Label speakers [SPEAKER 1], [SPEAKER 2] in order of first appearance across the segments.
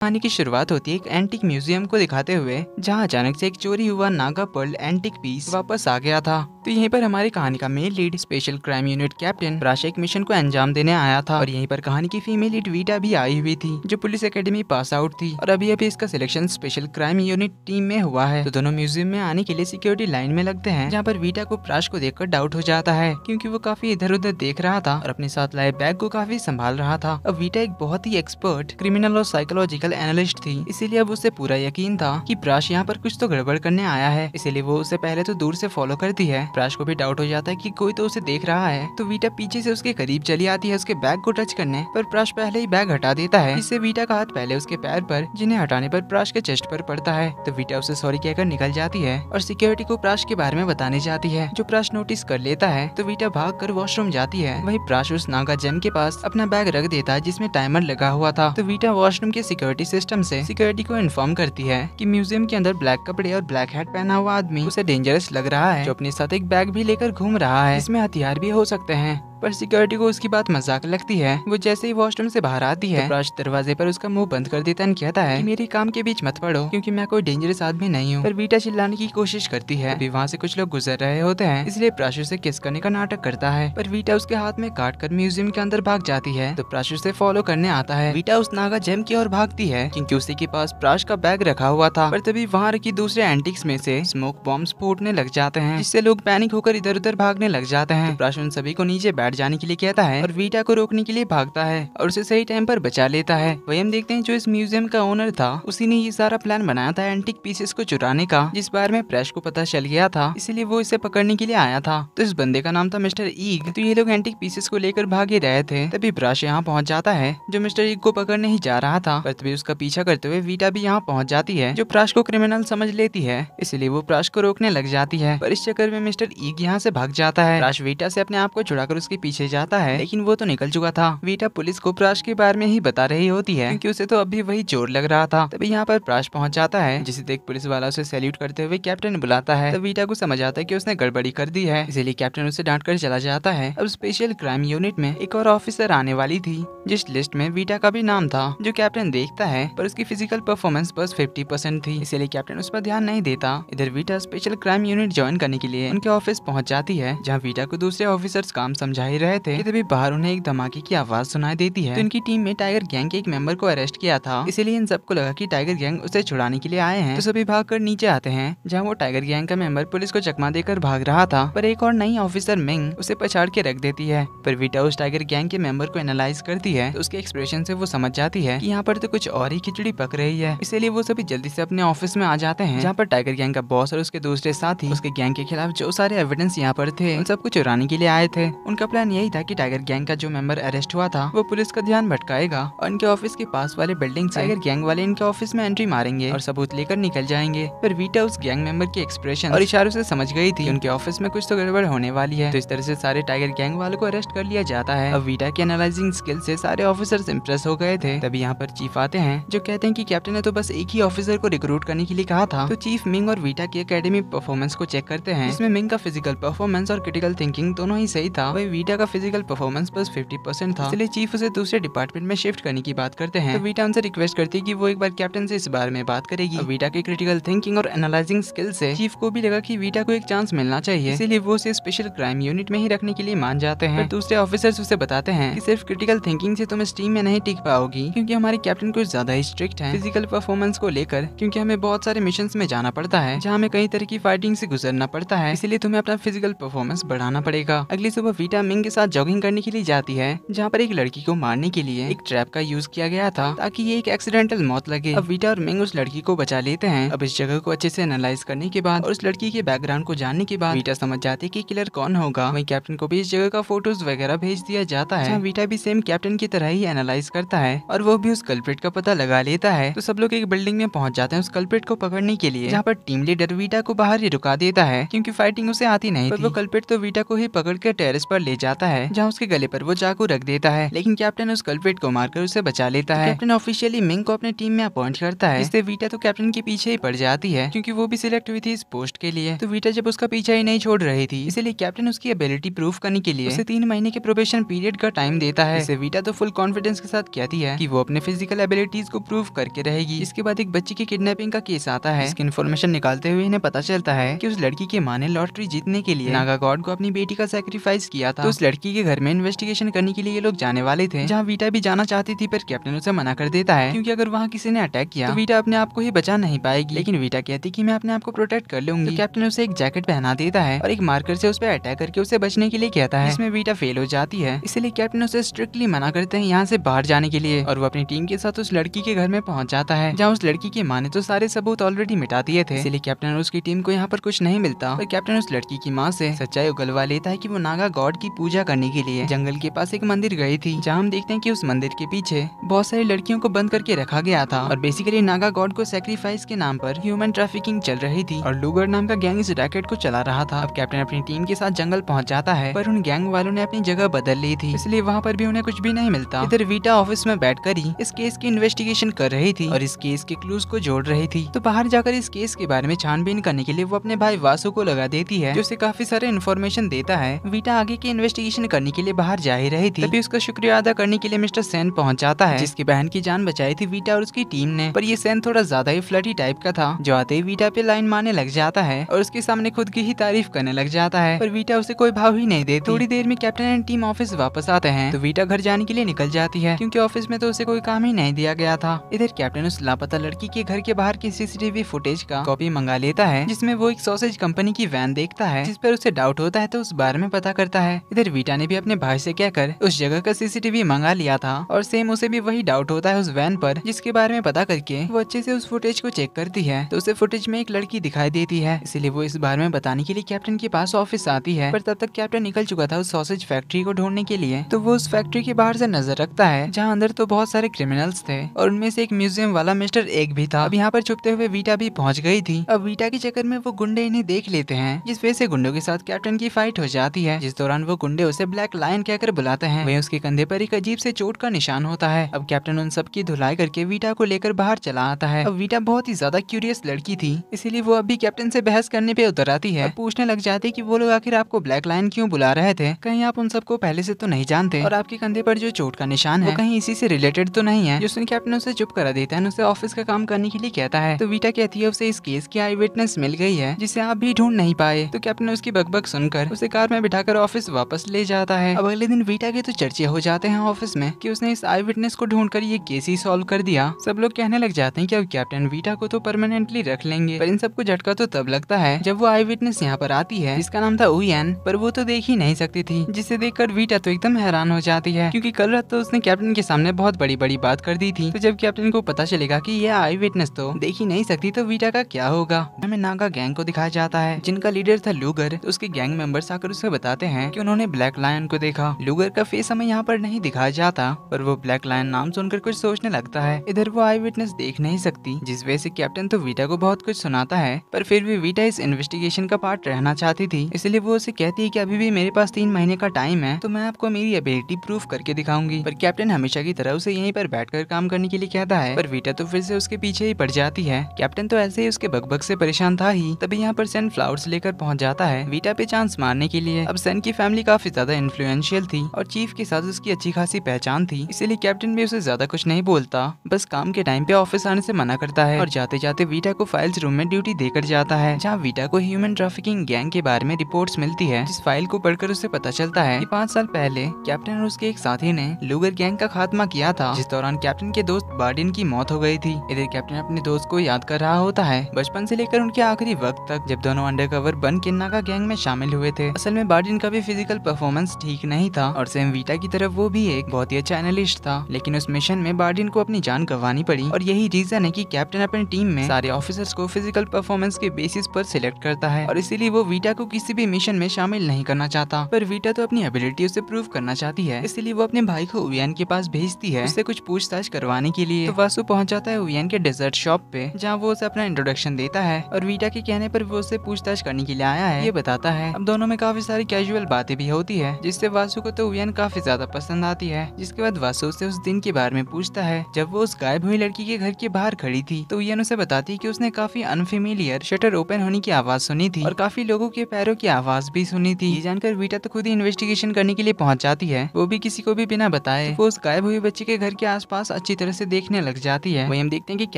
[SPEAKER 1] कहानी की शुरुआत होती है एक एंटिक म्यूजियम को दिखाते हुए जहां अचानक से एक चोरी हुआ नागा पर्ल एंटिक पीस वापस आ गया था तो यहीं पर हमारी कहानी का male lead special crime unit captain Rasha एक मिशन को अंजाम देने आया था और यहीं पर कहानी की फीमेल लीड वीटा भी आई हुई थी जो पुलिस एकेडमी पास आउट थी और अभी अभी इसका selection special crime unit team में हुआ है तो दोनों म्यूजियम में आने के लिए सिक्योरिटी लाइन में लगते हैं जहाँ पर वीटा को प्राश को देखकर डाउट हो जाता है क्यूँकी वो काफी इधर उधर देख रहा था और अपने साथ लाए बैग को काफी संभाल रहा था अब वीटा एक बहुत ही एक्सपर्ट क्रिमिनल और साइकोलॉजिकल टेक्निकल एनालिस्ट थी इसीलिए अब उसे पूरा यकीन था कि प्राश यहाँ पर कुछ तो गड़बड़ करने आया है इसीलिए वो उसे पहले तो दूर से फॉलो करती है प्राश को भी डाउट हो जाता है कि कोई तो उसे देख रहा है तो वीटा पीछे से उसके करीब चली आती है उसके बैग को टच करने पर प्राश पहले ही बैग हटा देता है इससे वीटा का हाथ पहले उसके पैर पर जिन्हें हटाने पर प्राश के चेस्ट पर पड़ता है तो वीटा उसे सॉरी कहकर निकल जाती है और सिक्योरिटी को प्राश के बारे में बताने जाती है जो प्राश नोटिस कर लेता है तो वीटा भाग कर वॉशरूम जाती है वही प्राश उस नागा जेम के पास अपना बैग रख देता है जिसमे टाइमर लगा हुआ था तो वीटा वॉशरूम के सिक्योरिटी सिक्योरिटी सिस्टम से सिक्योरिटी को इन्फॉर्म करती है कि म्यूजियम के अंदर ब्लैक कपड़े और ब्लैक हैट पहना हुआ आदमी उसे डेंजरस लग रहा है जो अपने साथ एक बैग भी लेकर घूम रहा है इसमें हथियार भी हो सकते हैं पर सिक्योरिटी को उसकी बात मजाक लगती है वो जैसे ही वॉशरूम से बाहर आती है तो दरवाजे पर उसका मुंह बंद कर देता है कहता है मेरे काम के बीच मत पड़ो क्योंकि मैं कोई डेंजरस आदमी नहीं हूँ पर बीटा चिल्लाने की कोशिश करती है अभी वहाँ से कुछ लोग गुजर रहे होते हैं इसलिए प्राशु से किस करने का नाटक करता है पर वीटा उसके हाथ में काट कर म्यूजियम के अंदर भाग जाती है तो प्राशु ऐसी फॉलो करने आता है वीटा उस नागा जैम की ओर भागती है क्योंकि उसी के पास प्राश का बैग रखा हुआ था पर तभी वहाँ रखी दूसरे एंटिक्स में से स्मोक बॉम्ब फूटने लग जाते हैं जिससे लोग पैनिक होकर इधर उधर भागने लग जाते हैं प्राशु तो उन सभी को नीचे बैठ बैठ जाने के लिए कहता है और वीटा को रोकने के लिए भागता है और उसे सही टाइम पर बचा लेता है वही हम देखते हैं जो इस म्यूजियम का ओनर था उसी ने ये सारा प्लान बनाया था एंटिक पीसेस को चुराने का जिस बार में प्रेस को पता चल गया था इसीलिए वो इसे पकड़ने के लिए आया था तो इस बंदे का नाम था मिस्टर ईग तो ये लोग एंटिक पीसेस को लेकर भागे रहे थे तभी ब्रश यहाँ पहुँच जाता है जो मिस्टर ईग को पकड़ने ही जा रहा था तभी उसका पीछा करते हुए वीटा भी यहाँ पहुँच जाती है जो प्राश को क्रिमिनल समझ लेती है इसलिए वो प्राश को रोकने लग जाती है पर इस चक्कर में मिस्टर ईग यहाँ से भाग जाता है प्राश वीटा से अपने आप को छुड़ाकर उसकी के पीछे जाता है लेकिन वो तो निकल चुका था वीटा पुलिस को प्राश के बारे में ही बता रही होती है क्योंकि उसे तो अभी वही चोर लग रहा था तभी यहाँ पर प्राश पहुँच जाता है जिसे देख पुलिस वाला उसे सैल्यूट करते हुए कैप्टन बुलाता है तब वीटा को समझ आता है की उसने गड़बड़ी कर दी है इसीलिए कैप्टन उसे डांट कर चला जाता है अब स्पेशल क्राइम यूनिट में एक और ऑफिसर आने वाली थी जिस लिस्ट में वीटा का भी नाम था जो कैप्टन देखता है पर उसकी फिजिकल परफॉर्मेंस बस फिफ्टी परसेंट थी इसीलिए कैप्टन उस पर ध्यान नहीं देता इधर Vita special crime unit join करने के लिए उनके ऑफिस पहुँच जाती है जहाँ वीटा को दूसरे ऑफिसर्स काम समझा जा ही रहे थे तभी बाहर उन्हें एक धमाके की आवाज सुनाई देती है तो इनकी टीम में टाइगर गैंग के एक मेंबर को अरेस्ट किया था इसीलिए इन सबको लगा की टाइगर गैंग उसे छुड़ाने के लिए आए हैं तो सभी भाग कर नीचे आते हैं जहाँ वो टाइगर गैंग का मेंबर पुलिस को चकमा देकर भाग रहा था पर एक और नई ऑफिसर मिंग उसे पछाड़ के रख देती है पर विटा उस टाइगर गैंग के मेंबर को एनालाइज करती है तो उसके एक्सप्रेशन से वो समझ जाती है की यहाँ पर तो कुछ और ही खिचड़ी पक रही है इसीलिए वो सभी जल्दी से अपने ऑफिस में आ जाते हैं जहाँ पर टाइगर गैंग का बॉस और उसके दूसरे साथी उसके गैंग के खिलाफ जो सारे एविडेंस यहाँ पर थे सब सबको चुराने के लिए आए थे उनका प्लान यही था कि टाइगर गैंग का जो मेंबर अरेस्ट हुआ था वो पुलिस का ध्यान भटकाएगा और इनके ऑफिस के पास वाले बिल्डिंग से टाइगर गैंग वाले इनके ऑफिस में एंट्री मारेंगे और सबूत लेकर निकल जाएंगे पर वीटा उस गैंग मेंबर के एक्सप्रेशन और इशारों से समझ गई थी उनके ऑफिस में कुछ तो गड़बड़ होने वाली है तो इस तरह से सारे टाइगर गैंग वालों को अरेस्ट कर लिया जाता है अब वीटा के एनालाइजिंग स्किल से सारे ऑफिसर इम्प्रेस हो गए थे तभी यहाँ पर चीफ आते हैं जो कहते हैं की कैप्टन ने तो बस एक ही ऑफिसर को रिक्रूट करने के लिए कहा था तो चीफ मिंग और वीटा की अकेडमी परफॉर्मेंस को चेक करते हैं इसमें मिंग का फिजिकल परफॉर्मेंस और क्रिटिकल थिंकिंग दोनों ही सही था वही वीटा का फिजिकल परफॉर्मेंस बस फिफ्टी परसेंट था इसलिए चीफ उसे दूसरे डिपार्टमेंट में शिफ्ट करने की बात करते हैं तो वीटा उनसे रिक्वेस्ट करती है की वो एक बार कैप्टन से इस बारे में बात करेगी वीटा के क्रिटिकल थिंकिंग और एनालाइजिंग स्किल से चीफ को भी लगा की वीटा को एक चांस मिलना चाहिए इसीलिए वो उसे स्पेशल क्राइम यूनिट में ही रखने के लिए मान जाते हैं दूसरे ऑफिसर उसे बताते हैं की सिर्फ क्रिटिकल थिंकिंग से तुम इस टीम में नहीं टिक पाओगी क्यूँकी हमारे कैप्टन कुछ ज्यादा ही स्ट्रिक्ट है फिजिकल परफॉर्मेंस को लेकर क्यूँकी हमें बहुत सारे मिशन में जाना पड़ता है जहाँ हमें कई तरह की फाइटिंग से गुजरना पड़ता है इसलिए तुम्हें अपना फिजिकल परफॉर्मेंस बढ़ाना पड़ेगा अगली सुबह वीटा रनिंग के साथ जॉगिंग करने के लिए जाती है जहाँ पर एक लड़की को मारने के लिए एक ट्रैप का यूज किया गया था ताकि ये एक एक्सीडेंटल मौत लगे अब वीटा और मिंग उस लड़की को बचा लेते हैं अब इस जगह को अच्छे से एनालाइज करने के बाद और उस लड़की के बैकग्राउंड को जानने के बाद वीटा समझ जाती है की किलर कौन होगा वही कैप्टन को भी इस जगह का फोटोज वगैरह भेज दिया जाता है वीटा भी सेम कैप्टन की तरह ही एनालाइज करता है और वो भी उस कल्प्रेट का पता लगा लेता है तो सब लोग एक बिल्डिंग में पहुंच जाते हैं उस कल्प्रेट को पकड़ने के लिए जहाँ पर टीम लीडर वीटा को बाहर ही रुका देता है क्यूँकी फाइटिंग उसे आती नहीं वो कल्प्रेट तो वीटा को ही पकड़ कर टेरिस पर ले जाता जाता है जहाँ उसके गले पर वो चाकू रख देता है लेकिन कैप्टन उस कल्पेट को मारकर उसे बचा लेता है कैप्टन ऑफिशियली मिंग को अपने टीम में अपॉइंट करता है इससे वीटा तो कैप्टन के पीछे ही पड़ जाती है क्योंकि वो भी सिलेक्ट हुई थी इस पोस्ट के लिए तो वीटा जब उसका पीछा ही नहीं छोड़ रही थी इसलिए कैप्टन उसकी एबिलिटी प्रूफ करने के लिए उसे तीन महीने के प्रोबेशन पीरियड का टाइम देता है इसे वीटा तो फुल कॉन्फिडेंस के साथ कहती है की वो अपने फिजिकल एबिलिटीज को प्रूफ करके रहेगी इसके बाद एक बच्ची की किडनेपिंग का केस आता है इसकी इन्फॉर्मेशन निकालते हुए इन्हें पता चलता है की उस लड़की के माँ ने लॉटरी जीतने के लिए नागा गॉड को अपनी बेटी का सेक्रीफाइस किया था तो उस लड़की के घर में इन्वेस्टिगेशन करने के लिए ये लोग जाने वाले थे जहाँ वीटा भी जाना चाहती थी पर कैप्टन उसे मना कर देता है क्योंकि अगर वहाँ किसी ने अटैक किया तो वीटा अपने आप को ही बचा नहीं पाएगी लेकिन वीटा कहती की मैं अपने आप को प्रोटेक्ट कर लूंगी तो कैप्टन उसे एक जैकेट पहना देता है और एक मार्कर से उस पर अटैक करके उसे बचने के लिए कहता है इसमें वीटा फेल हो जाती है इसलिए कैप्टन उसे स्ट्रिक्टली मना करते हैं यहाँ से बाहर जाने के लिए और वो अपनी टीम के साथ उस लड़की के घर में पहुँच जाता है जहाँ उस लड़की की माँ ने तो सारे सबूत ऑलरेडी मिटा दिए थे इसलिए कैप्टन और उसकी टीम को यहाँ पर कुछ नहीं मिलता और कैप्टन उस लड़की की माँ से सच्चाई उगलवा लेता है की वो नागा गॉड की पूजा करने के लिए जंगल के पास एक मंदिर गई थी जहाँ हम देखते हैं कि उस मंदिर के पीछे बहुत सारी लड़कियों को बंद करके रखा गया था और बेसिकली नागा गॉड को सेक्रीफाइस के नाम पर ह्यूमन ट्रैफिकिंग चल रही थी और लूगर नाम का गैंग इस रैकेट को चला रहा था अब कैप्टन अपनी टीम के साथ जंगल पहुँच जाता है पर उन गैंग वालों ने अपनी जगह बदल ली थी इसलिए वहाँ पर भी उन्हें कुछ भी नहीं मिलता इधर वीटा ऑफिस में बैठ ही इस केस की इन्वेस्टिगेशन कर रही थी और इस केस के क्लूज को जोड़ रही थी तो बाहर जाकर इस केस के बारे में छानबीन करने के लिए वो अपने भाई वासु को लगा देती है जो उसे काफी सारे इन्फॉर्मेशन देता है वीटा आगे की इन्वेस्टिगेशन करने के लिए बाहर जा ही रही थी तभी उसका शुक्रिया अदा करने के लिए मिस्टर सेन पहुंचाता है जिसकी बहन की जान बचाई थी वीटा और उसकी टीम ने पर ये सेन थोड़ा ज्यादा ही फ्लटी टाइप का था जो आते ही वीटा पे लाइन मारने लग जाता है और उसके सामने खुद की ही तारीफ करने लग जाता है पर वीटा उसे कोई भाव ही नहीं दे थोड़ी देर में कैप्टन एंड टीम ऑफिस वापस आते हैं तो वीटा घर जाने के लिए निकल जाती है क्यूँकी ऑफिस में तो उसे कोई काम ही नहीं दिया गया था इधर कैप्टन उस लापता लड़की के घर के बाहर की सीसीटीवी फुटेज का कॉपी मंगा लेता है जिसमे वो एक सोसेज कंपनी की वैन देखता है जिस पर उसे डाउट होता है तो उस बारे में पता करता है इधर वीटा ने भी अपने भाई से कहकर उस जगह का सीसीटीवी मंगा लिया था और सेम उसे भी वही डाउट होता है उस वैन पर जिसके बारे में पता करके वो अच्छे से उस फुटेज को चेक करती है तो उसे फुटेज में एक लड़की दिखाई देती है इसीलिए वो इस बारे में बताने के लिए कैप्टन के पास ऑफिस आती है पर तब तक कैप्टन निकल चुका था उस सॉसेज फैक्ट्री को ढूंढने के लिए तो वो उस फैक्ट्री के बाहर से नजर रखता है जहाँ अंदर तो बहुत सारे क्रिमिनल्स थे और उनमें से एक म्यूजियम वाला मिस्टर एक भी था अब यहाँ पर छुपते हुए वीटा भी पहुँच गई थी अब वीटा के चक्कर में वो गुंडे इन्हें देख लेते हैं जिस वजह से गुंडों के साथ कैप्टन की फाइट हो जाती है जिस दौरान वो कुंडे उसे ब्लैक लाइन कहकर बुलाते हैं वही उसके कंधे पर एक अजीब से चोट का निशान होता है अब कैप्टन उन सबकी धुलाई करके वीटा को लेकर बाहर चला आता है अब वीटा बहुत ही ज्यादा क्यूरियस लड़की थी इसीलिए वो अभी कैप्टन से बहस करने पे उतर आती है पूछने लग जाती की वो लोग आखिर आपको ब्लैक लाइन क्यों बुला रहे थे कहीं आप उन सबको पहले ऐसी तो नहीं जानते और आपके कंधे पर जो चोट का निशान है कहीं इसी से रिलेटेड तो नहीं है जिसने कैप्टन उसे चुप करा देता है उसे ऑफिस का काम करने के लिए कहता है तो वीटा कहती है उसे इस केस की आई विटनेस मिल गई है जिसे आप भी ढूंढ नहीं पाए तो कैप्टन उसकी बकबक सुनकर उसे कार में बिठाकर ऑफिस वापस वापस ले जाता है अब अगले दिन वीटा के तो चर्चे हो जाते हैं ऑफिस में कि उसने इस आई विटनेस को ढूंढ कर ये केस ही सोल्व कर दिया सब लोग कहने लग जाते हैं कि अब कैप्टन वीटा को तो परमानेंटली रख लेंगे पर इन सबको झटका तो तब लगता है जब वो आई विटनेस यहाँ पर आती है जिसका नाम था उन पर वो तो देख ही नहीं सकती थी जिसे कर वीटा तो एकदम हैरान हो जाती है क्यूँकी कल रात तो उसने कैप्टन के सामने बहुत बड़ी बड़ी बात कर दी थी तो जब कैप्टन को पता चलेगा की यह आई विटनेस तो देख ही नहीं सकती तो वीटा का क्या होगा हमें नागा गैंग को दिखाया जाता है जिनका लीडर था लूगर तो उसके गैंग मेंबर्स आकर उसे बताते हैं कि उन्होंने ने ब्लैक लायन को देखा लूगर का फेस हमें यहाँ पर नहीं दिखाया जाता पर वो ब्लैक लायन नाम सुनकर कुछ सोचने लगता है इधर वो आई विटनेस देख नहीं सकती जिस वजह से कैप्टन तो वीटा को बहुत कुछ सुनाता है पर फिर भी वीटा इस इन्वेस्टिगेशन का पार्ट रहना चाहती थी इसलिए वो उसे कहती है की अभी भी मेरे पास तीन महीने का टाइम है तो मैं आपको मेरी एबिलिटी प्रूफ करके दिखाऊंगी पर कैप्टन हमेशा की तरह उसे यहीं पर बैठकर काम करने के लिए कहता है पर वीटा तो फिर से उसके पीछे ही पड़ जाती है कैप्टन तो ऐसे ही उसके बकबक से परेशान था ही तभी यहाँ पर सन फ्लावर्स लेकर पहुँच जाता है वीटा पे चांस मारने के लिए अब सन की फैमिली का काफी ज्यादा इन्फ्लुएंशियल थी और चीफ के साथ उसकी अच्छी खासी पहचान थी इसीलिए कैप्टन भी उसे ज्यादा कुछ नहीं बोलता बस काम के टाइम पे ऑफिस आने से मना करता है और जाते जाते वीटा को फाइल्स रूम में ड्यूटी देकर जाता है जहाँ वीटा को ह्यूमन ट्रैफिकिंग गैंग के बारे में रिपोर्ट मिलती है जिस फाइल को पढ़कर उसे पता चलता है की पाँच साल पहले कैप्टन और उसके एक साथी ने लूगर गैंग का खात्मा किया था जिस दौरान कैप्टन के दोस्त बार्डिन की मौत हो गयी थी इधर कैप्टन अपने दोस्त को याद कर रहा होता है बचपन ऐसी लेकर उनके आखिरी वक्त तक जब दोनों अंडर कवर बन किन्ना का गैंग में शामिल हुए थे असल में बार्डिन का भी फिजिकल परफॉर्मेंस ठीक नहीं था और सेम वीटा की तरफ वो भी एक बहुत ही अच्छा एनालिस्ट था लेकिन उस मिशन में बार्डिन को अपनी जान गंवानी पड़ी और यही रीजन है की कैप्टन अपनी टीम में सारे ऑफिसर्स को फिजिकल परफॉर्मेंस के बेसिस पर सिलेक्ट करता है और इसीलिए वो वीटा को किसी भी मिशन में शामिल नहीं करना चाहता पर वीटा तो अपनी एबिलिटी उसे प्रूव करना चाहती है इसलिए वो अपने भाई को उवियन के पास भेजती है उससे कुछ पूछताछ करवाने के लिए तो वासु पहुंच जाता है उवियन के डेजर्ट शॉप पे जहाँ वो उसे अपना इंट्रोडक्शन देता है और वीटा के कहने पर वो उसे पूछताछ करने के लिए आया है ये बताता है अब दोनों में काफी सारी कैजुअल बातें भी हो होती है जिससे वासु को तो उन काफी ज्यादा पसंद आती है जिसके बाद वासु उसे उस दिन के बारे में पूछता है जब वो उस गायब हुई लड़की के घर के बाहर खड़ी थी तो उयन उसे बताती है की उसने काफी अनफेमिलियर शटर ओपन होने की आवाज सुनी थी और काफी लोगों के पैरों की आवाज भी सुनी थी ये जानकर वीटा तो खुद ही इन्वेस्टिगेशन करने के लिए पहुंच जाती है वो भी किसी को भी बिना बताए वो उस गायब हुए बच्चे के घर के आस अच्छी तरह ऐसी देखने लग जाती है वही हम देखते हैं की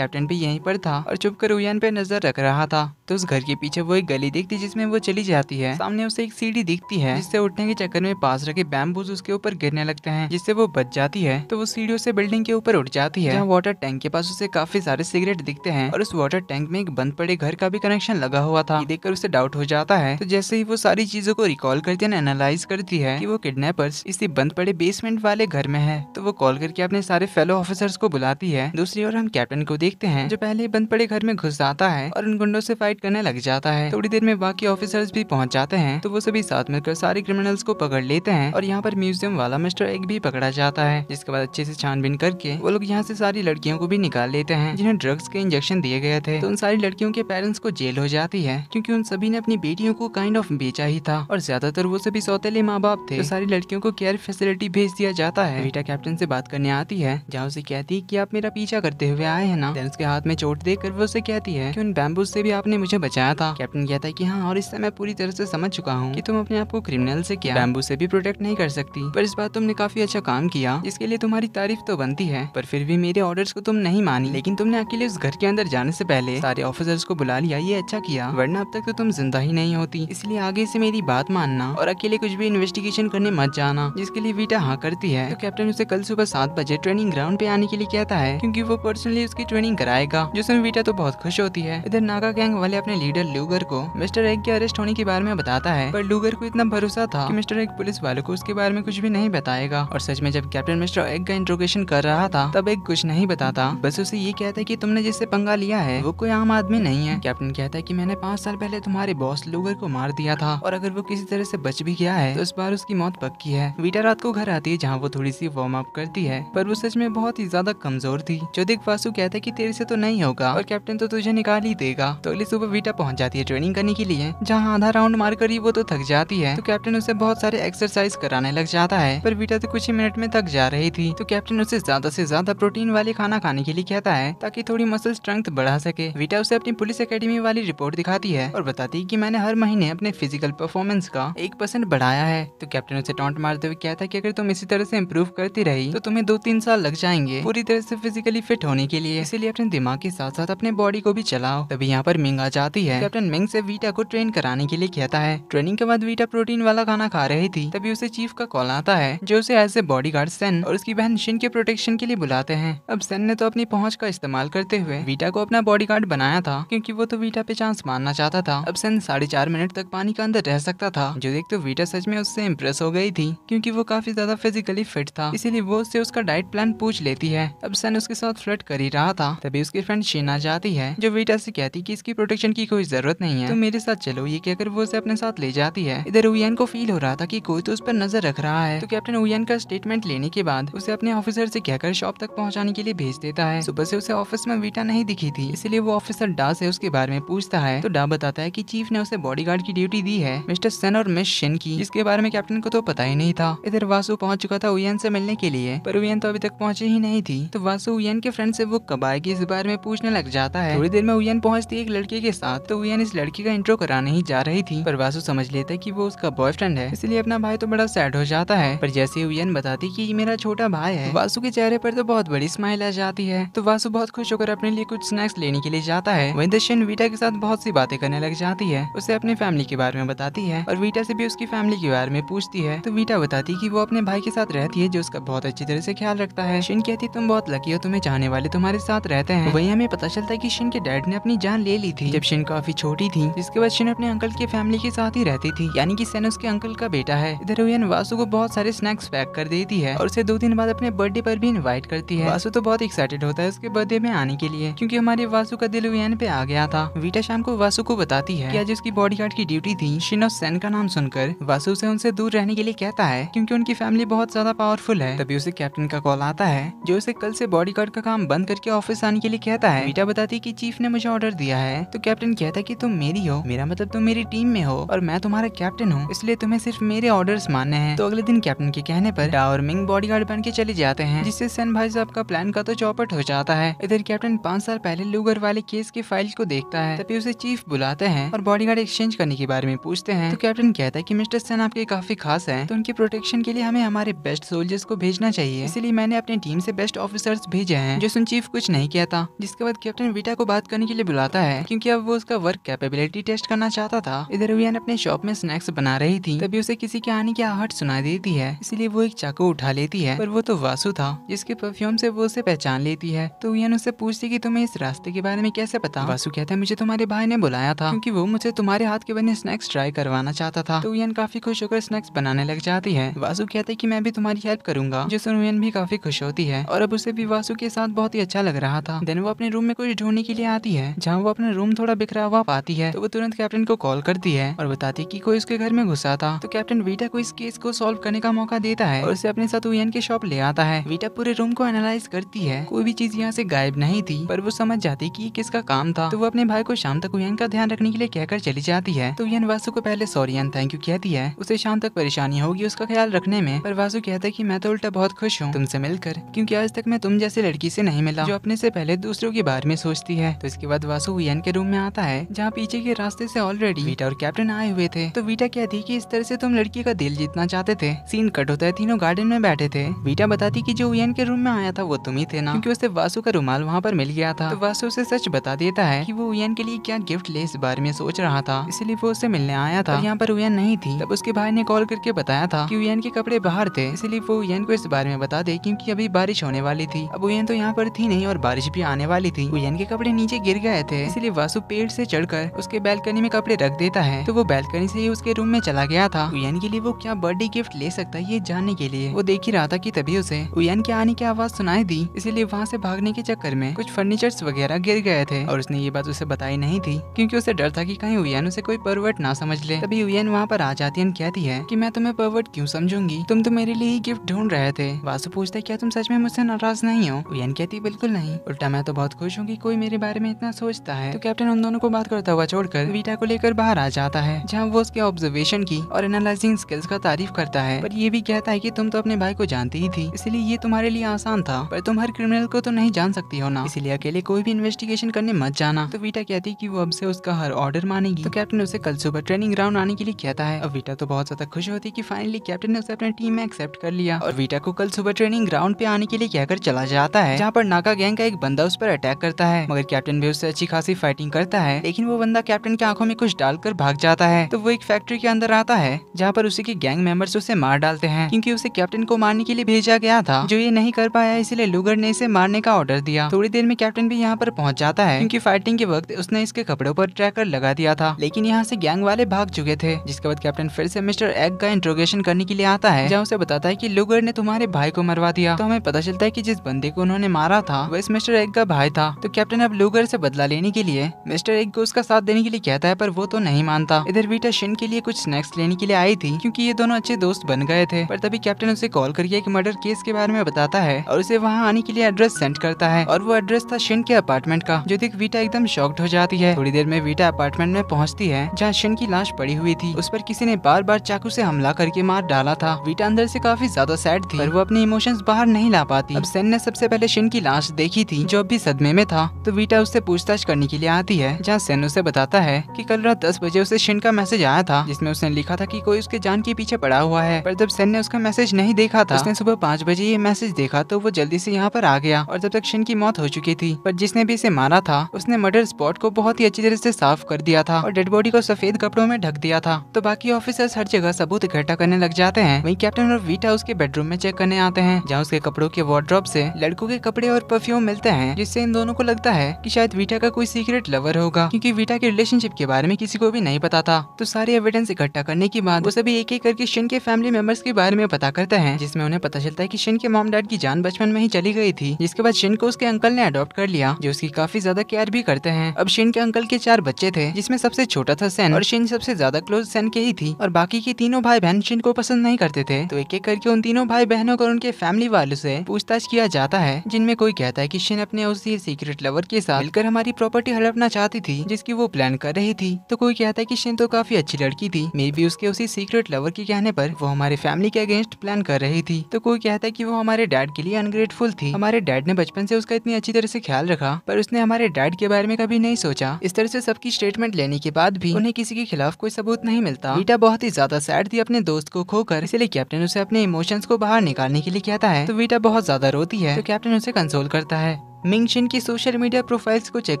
[SPEAKER 1] कैप्टन भी यही पर था और चुप कर उयान पे नजर रख रहा था तो उस घर के पीछे वो एक गली देखती जिसमें वो चली जाती है सामने उसे एक सीढ़ी दिखती है जिससे उठ भागने के चक्कर में पास रखे बैम्बूज उसके ऊपर गिरने लगते हैं जिससे वो बच जाती है तो वो सीढ़ियों से बिल्डिंग के ऊपर उठ जाती है वाटर टैंक के पास उसे काफी सारे सिगरेट दिखते हैं और उस वाटर टैंक में एक बंद पड़े घर का भी कनेक्शन लगा हुआ था देखकर उसे डाउट हो जाता है तो जैसे ही वो सारी चीजों को रिकॉल करती है एनालाइज करती है की वो किडनेपर्स इसी बंद पड़े बेसमेंट वाले घर में है तो वो कॉल करके अपने सारे फेलो ऑफिसर्स को बुलाती है दूसरी ओर हम कैप्टन को देखते हैं जो पहले बंद पड़े घर में घुस जाता है और उन गुंडों से फाइट करने लग जाता है थोड़ी देर में बाकी ऑफिसर्स भी पहुंच जाते हैं तो वो सभी साथ मिलकर सारे क्रिमिनल क्रिमिनल्स को पकड़ लेते हैं और यहाँ पर म्यूजियम वाला मिस्टर एग भी पकड़ा जाता है जिसके बाद अच्छे से छानबीन करके वो लोग यहाँ से सारी लड़कियों को भी निकाल लेते हैं जिन्हें ड्रग्स के इंजेक्शन दिए गए थे तो उन सारी लड़कियों के पेरेंट्स को जेल हो जाती है क्योंकि उन सभी ने अपनी बेटियों को काइंड ऑफ बेचा ही था और ज्यादातर वो सभी सौतेले माँ बाप थे तो सारी लड़कियों को केयर फैसिलिटी भेज दिया जाता है बेटा कैप्टन से बात करने आती है जहाँ उसे कहती है की आप मेरा पीछा करते हुए आए हैं ना उसके हाथ में चोट देकर वो उसे कहती है की उन बैम्बू से भी आपने मुझे बचाया था कैप्टन कहता है की हाँ और इससे मैं पूरी तरह से समझ चुका हूँ की तुम अपने आप को क्रिमिनल से क्या बैम्बू से भी प्रोटेक्ट नहीं कर सकती पर इस बार तुमने काफी अच्छा काम किया इसके लिए तुम्हारी तारीफ तो बनती है पर फिर भी मेरे ऑर्डर को तुम नहीं मानी लेकिन तुमने अकेले उस घर के अंदर जाने से पहले सारे ऑफिसर्स को बुला लिया ये अच्छा किया वरना अब तक तो तुम जिंदा ही नहीं होती इसलिए आगे से मेरी बात मानना और अकेले कुछ भी इन्वेस्टिगेशन करने मत जाना जिसके लिए वीटा हाँ करती है तो कैप्टन उसे कल सुबह सात बजे ट्रेनिंग ग्राउंड पे आने के लिए कहता है क्योंकि वो पर्सनली उसकी ट्रेनिंग कराएगा जिसमें वीटा तो बहुत खुश होती है इधर नागा गैंग वाले अपने लीडर लूगर को मिस्टर एग के अरेस्ट होने के बारे में बताता है पर लूगर को इतना भरोसा था कि मिस्टर एग पुलिस वालों को उसके बारे में कुछ भी नहीं बताएगा और सच में जब कैप्टन मिस्टर एग का इंट्रोगेशन कर रहा था तब एग कुछ नहीं बताता बस उसे ये कहता है की तुमने जिससे पंगा लिया है वो कोई आम आदमी नहीं है कैप्टन कहता है की मैंने पाँच साल पहले तुम्हारे बॉस लूगर को मार दिया था और अगर वो किसी तरह से बच भी गया है तो इस बार उसकी मौत पक्की है वीटा रात को घर आती है जहाँ वो थोड़ी सी वार्म अप करती है पर वो सच में बहुत ही ज्यादा कमजोर थी चौदिक फासू कहता है की तेरे से तो नहीं होगा और कैप्टन तो तुझे निकाल ही देगा तो अगली सुबह वीटा पहुँच जाती है ट्रेनिंग करने के लिए जहाँ आधा राउंड मार कर ही वो तो थक जाती है तो कैप्टन उसे बहुत सारे एक्सरसाइज कराने लग जाता है पर बीटा तो कुछ ही मिनट में थक जा रही थी तो कैप्टन उसे ज्यादा से ज्यादा प्रोटीन वाले खाना खाने के लिए कहता है ताकि थोड़ी मसल स्ट्रेंथ बढ़ा सके बीटा उसे अपनी पुलिस अकेडमी वाली रिपोर्ट दिखाती है और बताती है की मैंने हर महीने अपने फिजिकल परफॉर्मेंस का एक परसेंट बढ़ाया है तो कैप्टन उसे टॉन्ट मारते हुए कहता है की अगर तुम इसी तरह से इम्प्रूव करती रही तो तुम्हें दो तीन साल लग जाएंगे पूरी तरह से फिजिकली फिट होने के लिए इसीलिए अपने दिमाग के साथ साथ अपने बॉडी को भी चलाओ तभी यहाँ पर मिंग आ जाती है कैप्टन मिंग से वीटा को ट्रेन कराने के लिए कहता है ट्रेनिंग के बाद वीटा प्रोटीन वाला खाना खाना खा रही थी तभी उसे चीफ का कॉल आता है जो उसे as a bodyguard Sen और उसकी बहन शिन के प्रोटेक्शन के लिए बुलाते हैं अब सेन ने तो अपनी पहुँच का इस्तेमाल करते हुए वीटा को अपना बॉडी गार्ड बनाया था क्यूँकी वो तो वीटा पे चांस मानना चाहता था अब सेन साढ़े चार मिनट तक पानी का अंदर रह सकता था जो देख तो वीटा सच में उससे इम्प्रेस हो गई थी क्यूँकी वो काफी ज्यादा फिजिकली फिट था इसीलिए वो उससे उसका डाइट प्लान पूछ लेती है अब सेन उसके साथ फ्लट कर ही रहा था तभी उसकी फ्रेंड शीन आ जाती है जो वीटा से कहती कि इसकी प्रोटेक्शन की कोई जरूरत नहीं है तो मेरे साथ चलो ये कहकर वो उसे अपने साथ ले जाती है इधर उन को फील हो हो रहा था कि कोई तो उस पर नजर रख रहा है तो कैप्टन उन का स्टेटमेंट लेने के बाद उसे अपने ऑफिसर से कहकर शॉप तक पहुंचाने के लिए भेज देता है सुबह से उसे ऑफिस में वीटा नहीं दिखी थी इसलिए वो ऑफिसर डा से उसके बारे में पूछता है तो डा बताता है की चीफ ने उसे बॉडी की ड्यूटी दी है मिस्टर सन और मिस शिन की जिसके बारे में कैप्टन को तो पता ही नहीं था इधर वासु पहुंच चुका था उन से मिलने के लिए पर उन तो अभी तक पहुंची ही नहीं थी तो वासु उन के फ्रेंड से वो कब आएगी इस बारे में पूछने लग जाता है थोड़ी देर में उन पहुंचती एक लड़के के साथ तो उन इस लड़की का इंट्रो कराने ही जा रही थी पर वासु समझ लेता है की वो उसका बॉयफ्रेंड है इसलिए अपना भाई तो बड़ा सैड हो जाता है पर जैसे उन बताती की मेरा छोटा भाई है वासु के चेहरे पर तो बहुत बड़ी स्माइल आ जाती है तो वासु बहुत खुश होकर अपने लिए कुछ स्नैक्स लेने के लिए जाता है वही दशन वीटा के साथ बहुत सी बातें करने लग जाती है उसे अपने फैमिली के बारे में बताती है और वीटा से भी उसकी फैमिली के बारे में पूछती है तो वीटा बताती की वो अपने भाई के साथ रहती है जो उसका बहुत अच्छी तरह से ख्याल रखता है शिन कहती तुम बहुत लकी हो तुम्हें जाने वाले तुम्हारे साथ रहते हैं वही हमें पता चलता है की शिन के डैड ने अपनी जान ले ली थी जब शिन काफी छोटी थी जिसके बाद शिन अपने अंकल की फैमिली के साथ ही रहती थी यानी की सेन उसके अंकल अंकल का बेटा है इधर रोहन वासु को बहुत सारे स्नैक्स पैक कर देती है और उसे दो दिन बाद अपने बर्थडे पर भी इन्वाइट करती है वासु तो बहुत एक्साइटेड होता है उसके बर्थडे में आने के लिए क्योंकि हमारे वासु का दिल रोहन पे आ गया था वीटा शाम को वासु को बताती है कि आज उसकी बॉडीगार्ड की ड्यूटी थी शिनो सेन का नाम सुनकर वासु से उनसे दूर रहने के लिए कहता है क्योंकि उनकी फैमिली बहुत ज्यादा पावरफुल है तभी उसे कैप्टन का कॉल आता है जो उसे कल से गार्ड का काम बंद करके ऑफिस आने के लिए कहता है वीटा बताती की चीफ ने मुझे ऑर्डर दिया है तो कैप्टन कहता है की तुम मेरी हो मेरा मतलब तुम मेरी टीम में हो और मैं तुम्हारा कैप्टन हूँ इसलिए तुम्हें ने सिर्फ मेरे ऑर्डर्स मानने हैं तो अगले दिन कैप्टन के कहने पर डा और मिंग बॉडी गार्ड बन के चले जाते हैं जिससे सन भाई साहब का प्लान का तो चौपट हो जाता है इधर कैप्टन पाँच साल पहले लूगर वाले केस की फाइल को देखता है तभी उसे चीफ बुलाते हैं और बॉडी गार्ड एक्सचेंज करने के बारे में पूछते हैं तो कैप्टन कहता है की मिस्टर सन आपके काफी खास है तो उनके प्रोटेक्शन के लिए हमें हमारे बेस्ट सोल्जर्स को भेजना चाहिए इसीलिए मैंने अपनी टीम से बेस्ट ऑफिसर्स भेजे हैं जो सुन चीफ कुछ नहीं कहता जिसके बाद कैप्टन विटा को बात करने के लिए बुलाता है क्योंकि अब वो उसका वर्क कैपेबिलिटी टेस्ट करना चाहता था इधर वियन अपने शॉप में स्नैक्स बना रही थी तभी उसे किसी के आने की आहट सुनाई देती है इसलिए वो एक चाकू उठा लेती है पर वो तो वासु था जिसके परफ्यूम से वो उसे पहचान लेती है तो उन उसे पूछती की तुम्हें इस रास्ते के बारे में कैसे पता वासु कहता है मुझे तुम्हारे भाई ने बुलाया था क्यूँकी वो मुझे तुम्हारे हाथ के बने स्नैक्स ट्राई करवाना चाहता था तो वियन काफी खुश होकर स्नैक्स बनाने लग जाती है वासु कहते की मैं भी तुम्हारी हेल्प करूंगा जो सुन भी काफी खुश होती है और अब उसे भी वासु के साथ बहुत ही अच्छा लग रहा था देन वो अपने रूम में कुछ ढूंढने के लिए आती है जहाँ वो अपना रूम थोड़ा बिखरा हुआ पाती है तो वो तुरंत कैप्टन को कॉल करती है और बताती की कोई उसके घर में घुसा था तो कैप्टन वीटा को इस केस को सोल्व करने का मौका देता है और उसे अपने साथ उन के शॉप ले आता है वीटा पूरे रूम को एनालाइज करती है कोई भी चीज यहाँ से गायब नहीं थी पर वो समझ जाती कि किसका काम था तो वो अपने भाई को शाम तक उन का ध्यान रखने के लिए कहकर चली जाती है तो उन वासु को पहले सॉरी एन थैंक यू कहती है उसे शाम तक परेशानी होगी उसका ख्याल रखने में पर वासु कहता है की मैं तो उल्टा बहुत खुश हूँ तुमसे मिलकर क्यूँकी आज तक मैं तुम जैसी लड़की से नहीं मिला जो अपने से पहले दूसरों के बारे में सोचती है तो इसके बाद वासु उन के रूम में आता है जहाँ पीछे के रास्ते से ऑलरेडी वीटा और कैप्टन आए हुए थे तो वीटा कहती की इस तरह वैसे तुम लड़की का दिल जीतना चाहते थे सीन कट होता है तीनों गार्डन में बैठे थे बीटा बताती कि जो उयन के रूम में आया था वो तुम ही थे ना क्योंकि उसे वासु का रुमाल वहाँ पर मिल गया था तो वासु उसे सच बता देता है कि वो उयन के लिए क्या गिफ्ट ले इस बारे में सोच रहा था इसलिए वो उसे मिलने आया था यहाँ पर उयन नहीं थी तब उसके भाई ने कॉल करके बताया था की उयन के कपड़े बाहर थे इसलिए वो उयन को इस बारे में बता दे क्यूँकी अभी बारिश होने वाली थी अब उयन तो यहाँ पर थी नहीं और बारिश भी आने वाली थी उयन के कपड़े नीचे गिर गए थे इसलिए वासु पेड़ से चढ़कर उसके बैल्कनी में कपड़े रख देता है तो वो बैल्कनी से ही उसके रूम में चला गया था था उयन के लिए वो क्या बर्थडे गिफ्ट ले सकता है ये जानने के लिए वो देख ही रहा था की तभी उसे उयन के आने की आवाज सुनाई दी इसीलिए वहाँ से भागने के चक्कर में कुछ फर्नीचर्स वगैरह गिर गए थे और उसने ये बात उसे बताई नहीं थी क्योंकि उसे डर था कि कहीं उयन उसे कोई परवर्ट ना समझ ले तभी उयन वहाँ पर आ जाती है कहती है कि मैं तुम्हें परवर्ट क्यों समझूंगी तुम तो मेरे लिए ही गिफ्ट ढूंढ रहे थे वासु पूछता है क्या तुम सच में मुझसे नाराज नहीं हो उयन कहती बिल्कुल नहीं उल्टा मैं तो बहुत खुश हूँ की कोई मेरे बारे में इतना सोचता है तो कैप्टन उन दोनों को बात करता हुआ छोड़कर वीटा को लेकर बाहर आ जाता है जहाँ वो उसके ऑब्जर्वेशन की और एनालाइजिंग स्किल्स का तारीफ करता है पर ये भी कहता है की तुम तो अपने भाई को जानती ही थी इसलिए ये तुम्हारे लिए आसान था पर तुम हर क्रिमिनल को तो नहीं जान सकती हो ना इसलिए अकेले कोई भी इन्वेस्टिगेशन करने मत जाना तो वीटा कहती की वो अब से उसका हर ऑर्डर मानेगी तो कैप्टन उसे कल सुबह ट्रेनिंग ग्राउंड आने के लिए कहता है अब वीटा तो बहुत ज्यादा खुश होती की फाइनली कैप्टन ने उसे अपने टीम में एक्सेप्ट कर लिया और वीटा को कल सुबह ट्रेनिंग ग्राउंड पे आने के लिए कहकर चला जाता है जहाँ पर नाका गैंग का एक बंदा उस पर अटैक करता है मगर कैप्टन भी उससे अच्छी खासी फाइटिंग करता है लेकिन वो बंदा कैप्टन की आंखों में कुछ डालकर भाग जाता है तो वो एक फैक्ट्री के अंदर आता है है जहाँ पर उसी के गैंग मेंबर्स उसे मार डालते हैं क्योंकि उसे कैप्टन को मारने के लिए भेजा गया था जो ये नहीं कर पाया इसलिए लुगर ने इसे मारने का ऑर्डर दिया थोड़ी देर में कैप्टन भी यहाँ पर पहुँच जाता है क्यूँकी फाइटिंग के वक्त उसने इसके कपड़ों पर ट्रैकर लगा दिया था लेकिन यहाँ से गैंग वाले भाग चुके थे जिसके बाद कैप्टन फिर से मिस्टर एग का इंट्रोगेशन करने के लिए आता है जहाँ उसे बताता है की लुगर ने तुम्हारे भाई को मरवा दिया तो हमें पता चलता है की जिस बंदे को उन्होंने मारा था वह इस मिस्टर एग का भाई था तो कैप्टन अब लुगर से बदला लेने के लिए मिस्टर एग को उसका साथ देने के लिए कहता है पर वो तो नहीं मानता इधर बीटा शिन के लिए कुछ स्नैक्स लेने के लिए आई थी क्योंकि ये दोनों अच्छे दोस्त बन गए थे पर तभी कैप्टन उसे कॉल करके एक मर्डर केस के बारे में बताता है और उसे वहाँ आने के लिए एड्रेस सेंड करता है और वो एड्रेस था शिन के अपार्टमेंट का जो देख वीटा एकदम शॉक्ड हो जाती है थोड़ी देर में वीटा अपार्टमेंट में पहुँचती है जहाँ शिन की लाश पड़ी हुई थी उस पर किसी ने बार बार चाकू से हमला करके मार डाला था वीटा अंदर से काफी ज्यादा सैड थी पर वो अपने इमोशन बाहर नहीं ला पाती अब सेन ने सबसे पहले शिन की लाश देखी थी जो अभी सदमे में था तो वीटा उससे पूछताछ करने के लिए आती है जहाँ सेन उसे बताता है की कल रात दस बजे उसे शिन का मैसेज आया था जिसमे उसने लिखा था कि कोई उसके जान के पीछे पड़ा हुआ है पर जब सेन ने उसका मैसेज नहीं देखा था उसने सुबह पाँच बजे ये मैसेज देखा तो वो जल्दी से यहाँ पर आ गया और जब तक शिन की मौत हो चुकी थी पर जिसने भी इसे मारा था उसने मर्डर स्पॉट को बहुत ही अच्छी तरह से साफ कर दिया था और डेड बॉडी को सफेद कपड़ों में ढक दिया था तो बाकी ऑफिसर्स हर जगह सबूत इकट्ठा करने लग जाते हैं वही कैप्टन और वीटा उसके बेडरूम में चेक करने आते हैं जहाँ उसके कपड़ों के वार्ड्रॉप से लड़कों के कपड़े और परफ्यूम मिलते हैं जिससे इन दोनों को लगता है की शायद वीटा का कोई सीक्रेट लवर होगा क्यूँकी वीटा के रिलेशनशिप के बारे में किसी को भी नहीं पता था तो सारी एविडेंस इकट्ठा करने की के बाद वो तो सभी एक एक करके शिन के फैमिली मेंबर्स के बारे में पता करता है जिसमें उन्हें पता चलता है की शिन के मॉम डैड की जान बचपन में ही चली गई थी जिसके बाद शिन को उसके अंकल ने अडॉप्ट कर लिया जो उसकी काफी ज्यादा केयर भी करते हैं अब शिन के अंकल के चार बच्चे थे जिसमें सबसे छोटा था सैन और शिन सबसे ज्यादा क्लोज सैन के ही थी और बाकी के तीनों भाई बहन शिन को पसंद नहीं करते थे तो एक एक करके उन तीनों भाई बहनों को उनके फैमिली वालों से पूछताछ किया जाता है जिनमें कोई कहता है की शिन अपने उसी सीक्रेट लवर के साथ मिलकर हमारी प्रॉपर्टी हड़पना चाहती थी जिसकी वो प्लान कर रही थी तो कोई कहता है कि शिन तो काफी अच्छी लड़की थी मे भी उसके उसी सीक्रेट लवर के कहने पर वो हमारे फैमिली के अगेंस्ट प्लान कर रही थी तो कोई कहता है कि वो हमारे डैड के लिए अनग्रेटफुल थी हमारे डैड ने बचपन से उसका इतनी अच्छी तरह से ख्याल रखा पर उसने हमारे डैड के बारे में कभी नहीं सोचा इस तरह से सबकी स्टेटमेंट लेने के बाद भी उन्हें किसी के खिलाफ कोई सबूत नहीं मिलता बीटा बहुत ही ज्यादा सैड थी अपने दोस्त को खोकर इसलिए कैप्टन उसे अपने इमोशंस को बाहर निकालने के लिए कहता है तो वीटा बहुत ज्यादा रोती है तो कैप्टन उसे कंसोल करता है मिंग शिन की सोशल मीडिया प्रोफाइल्स को चेक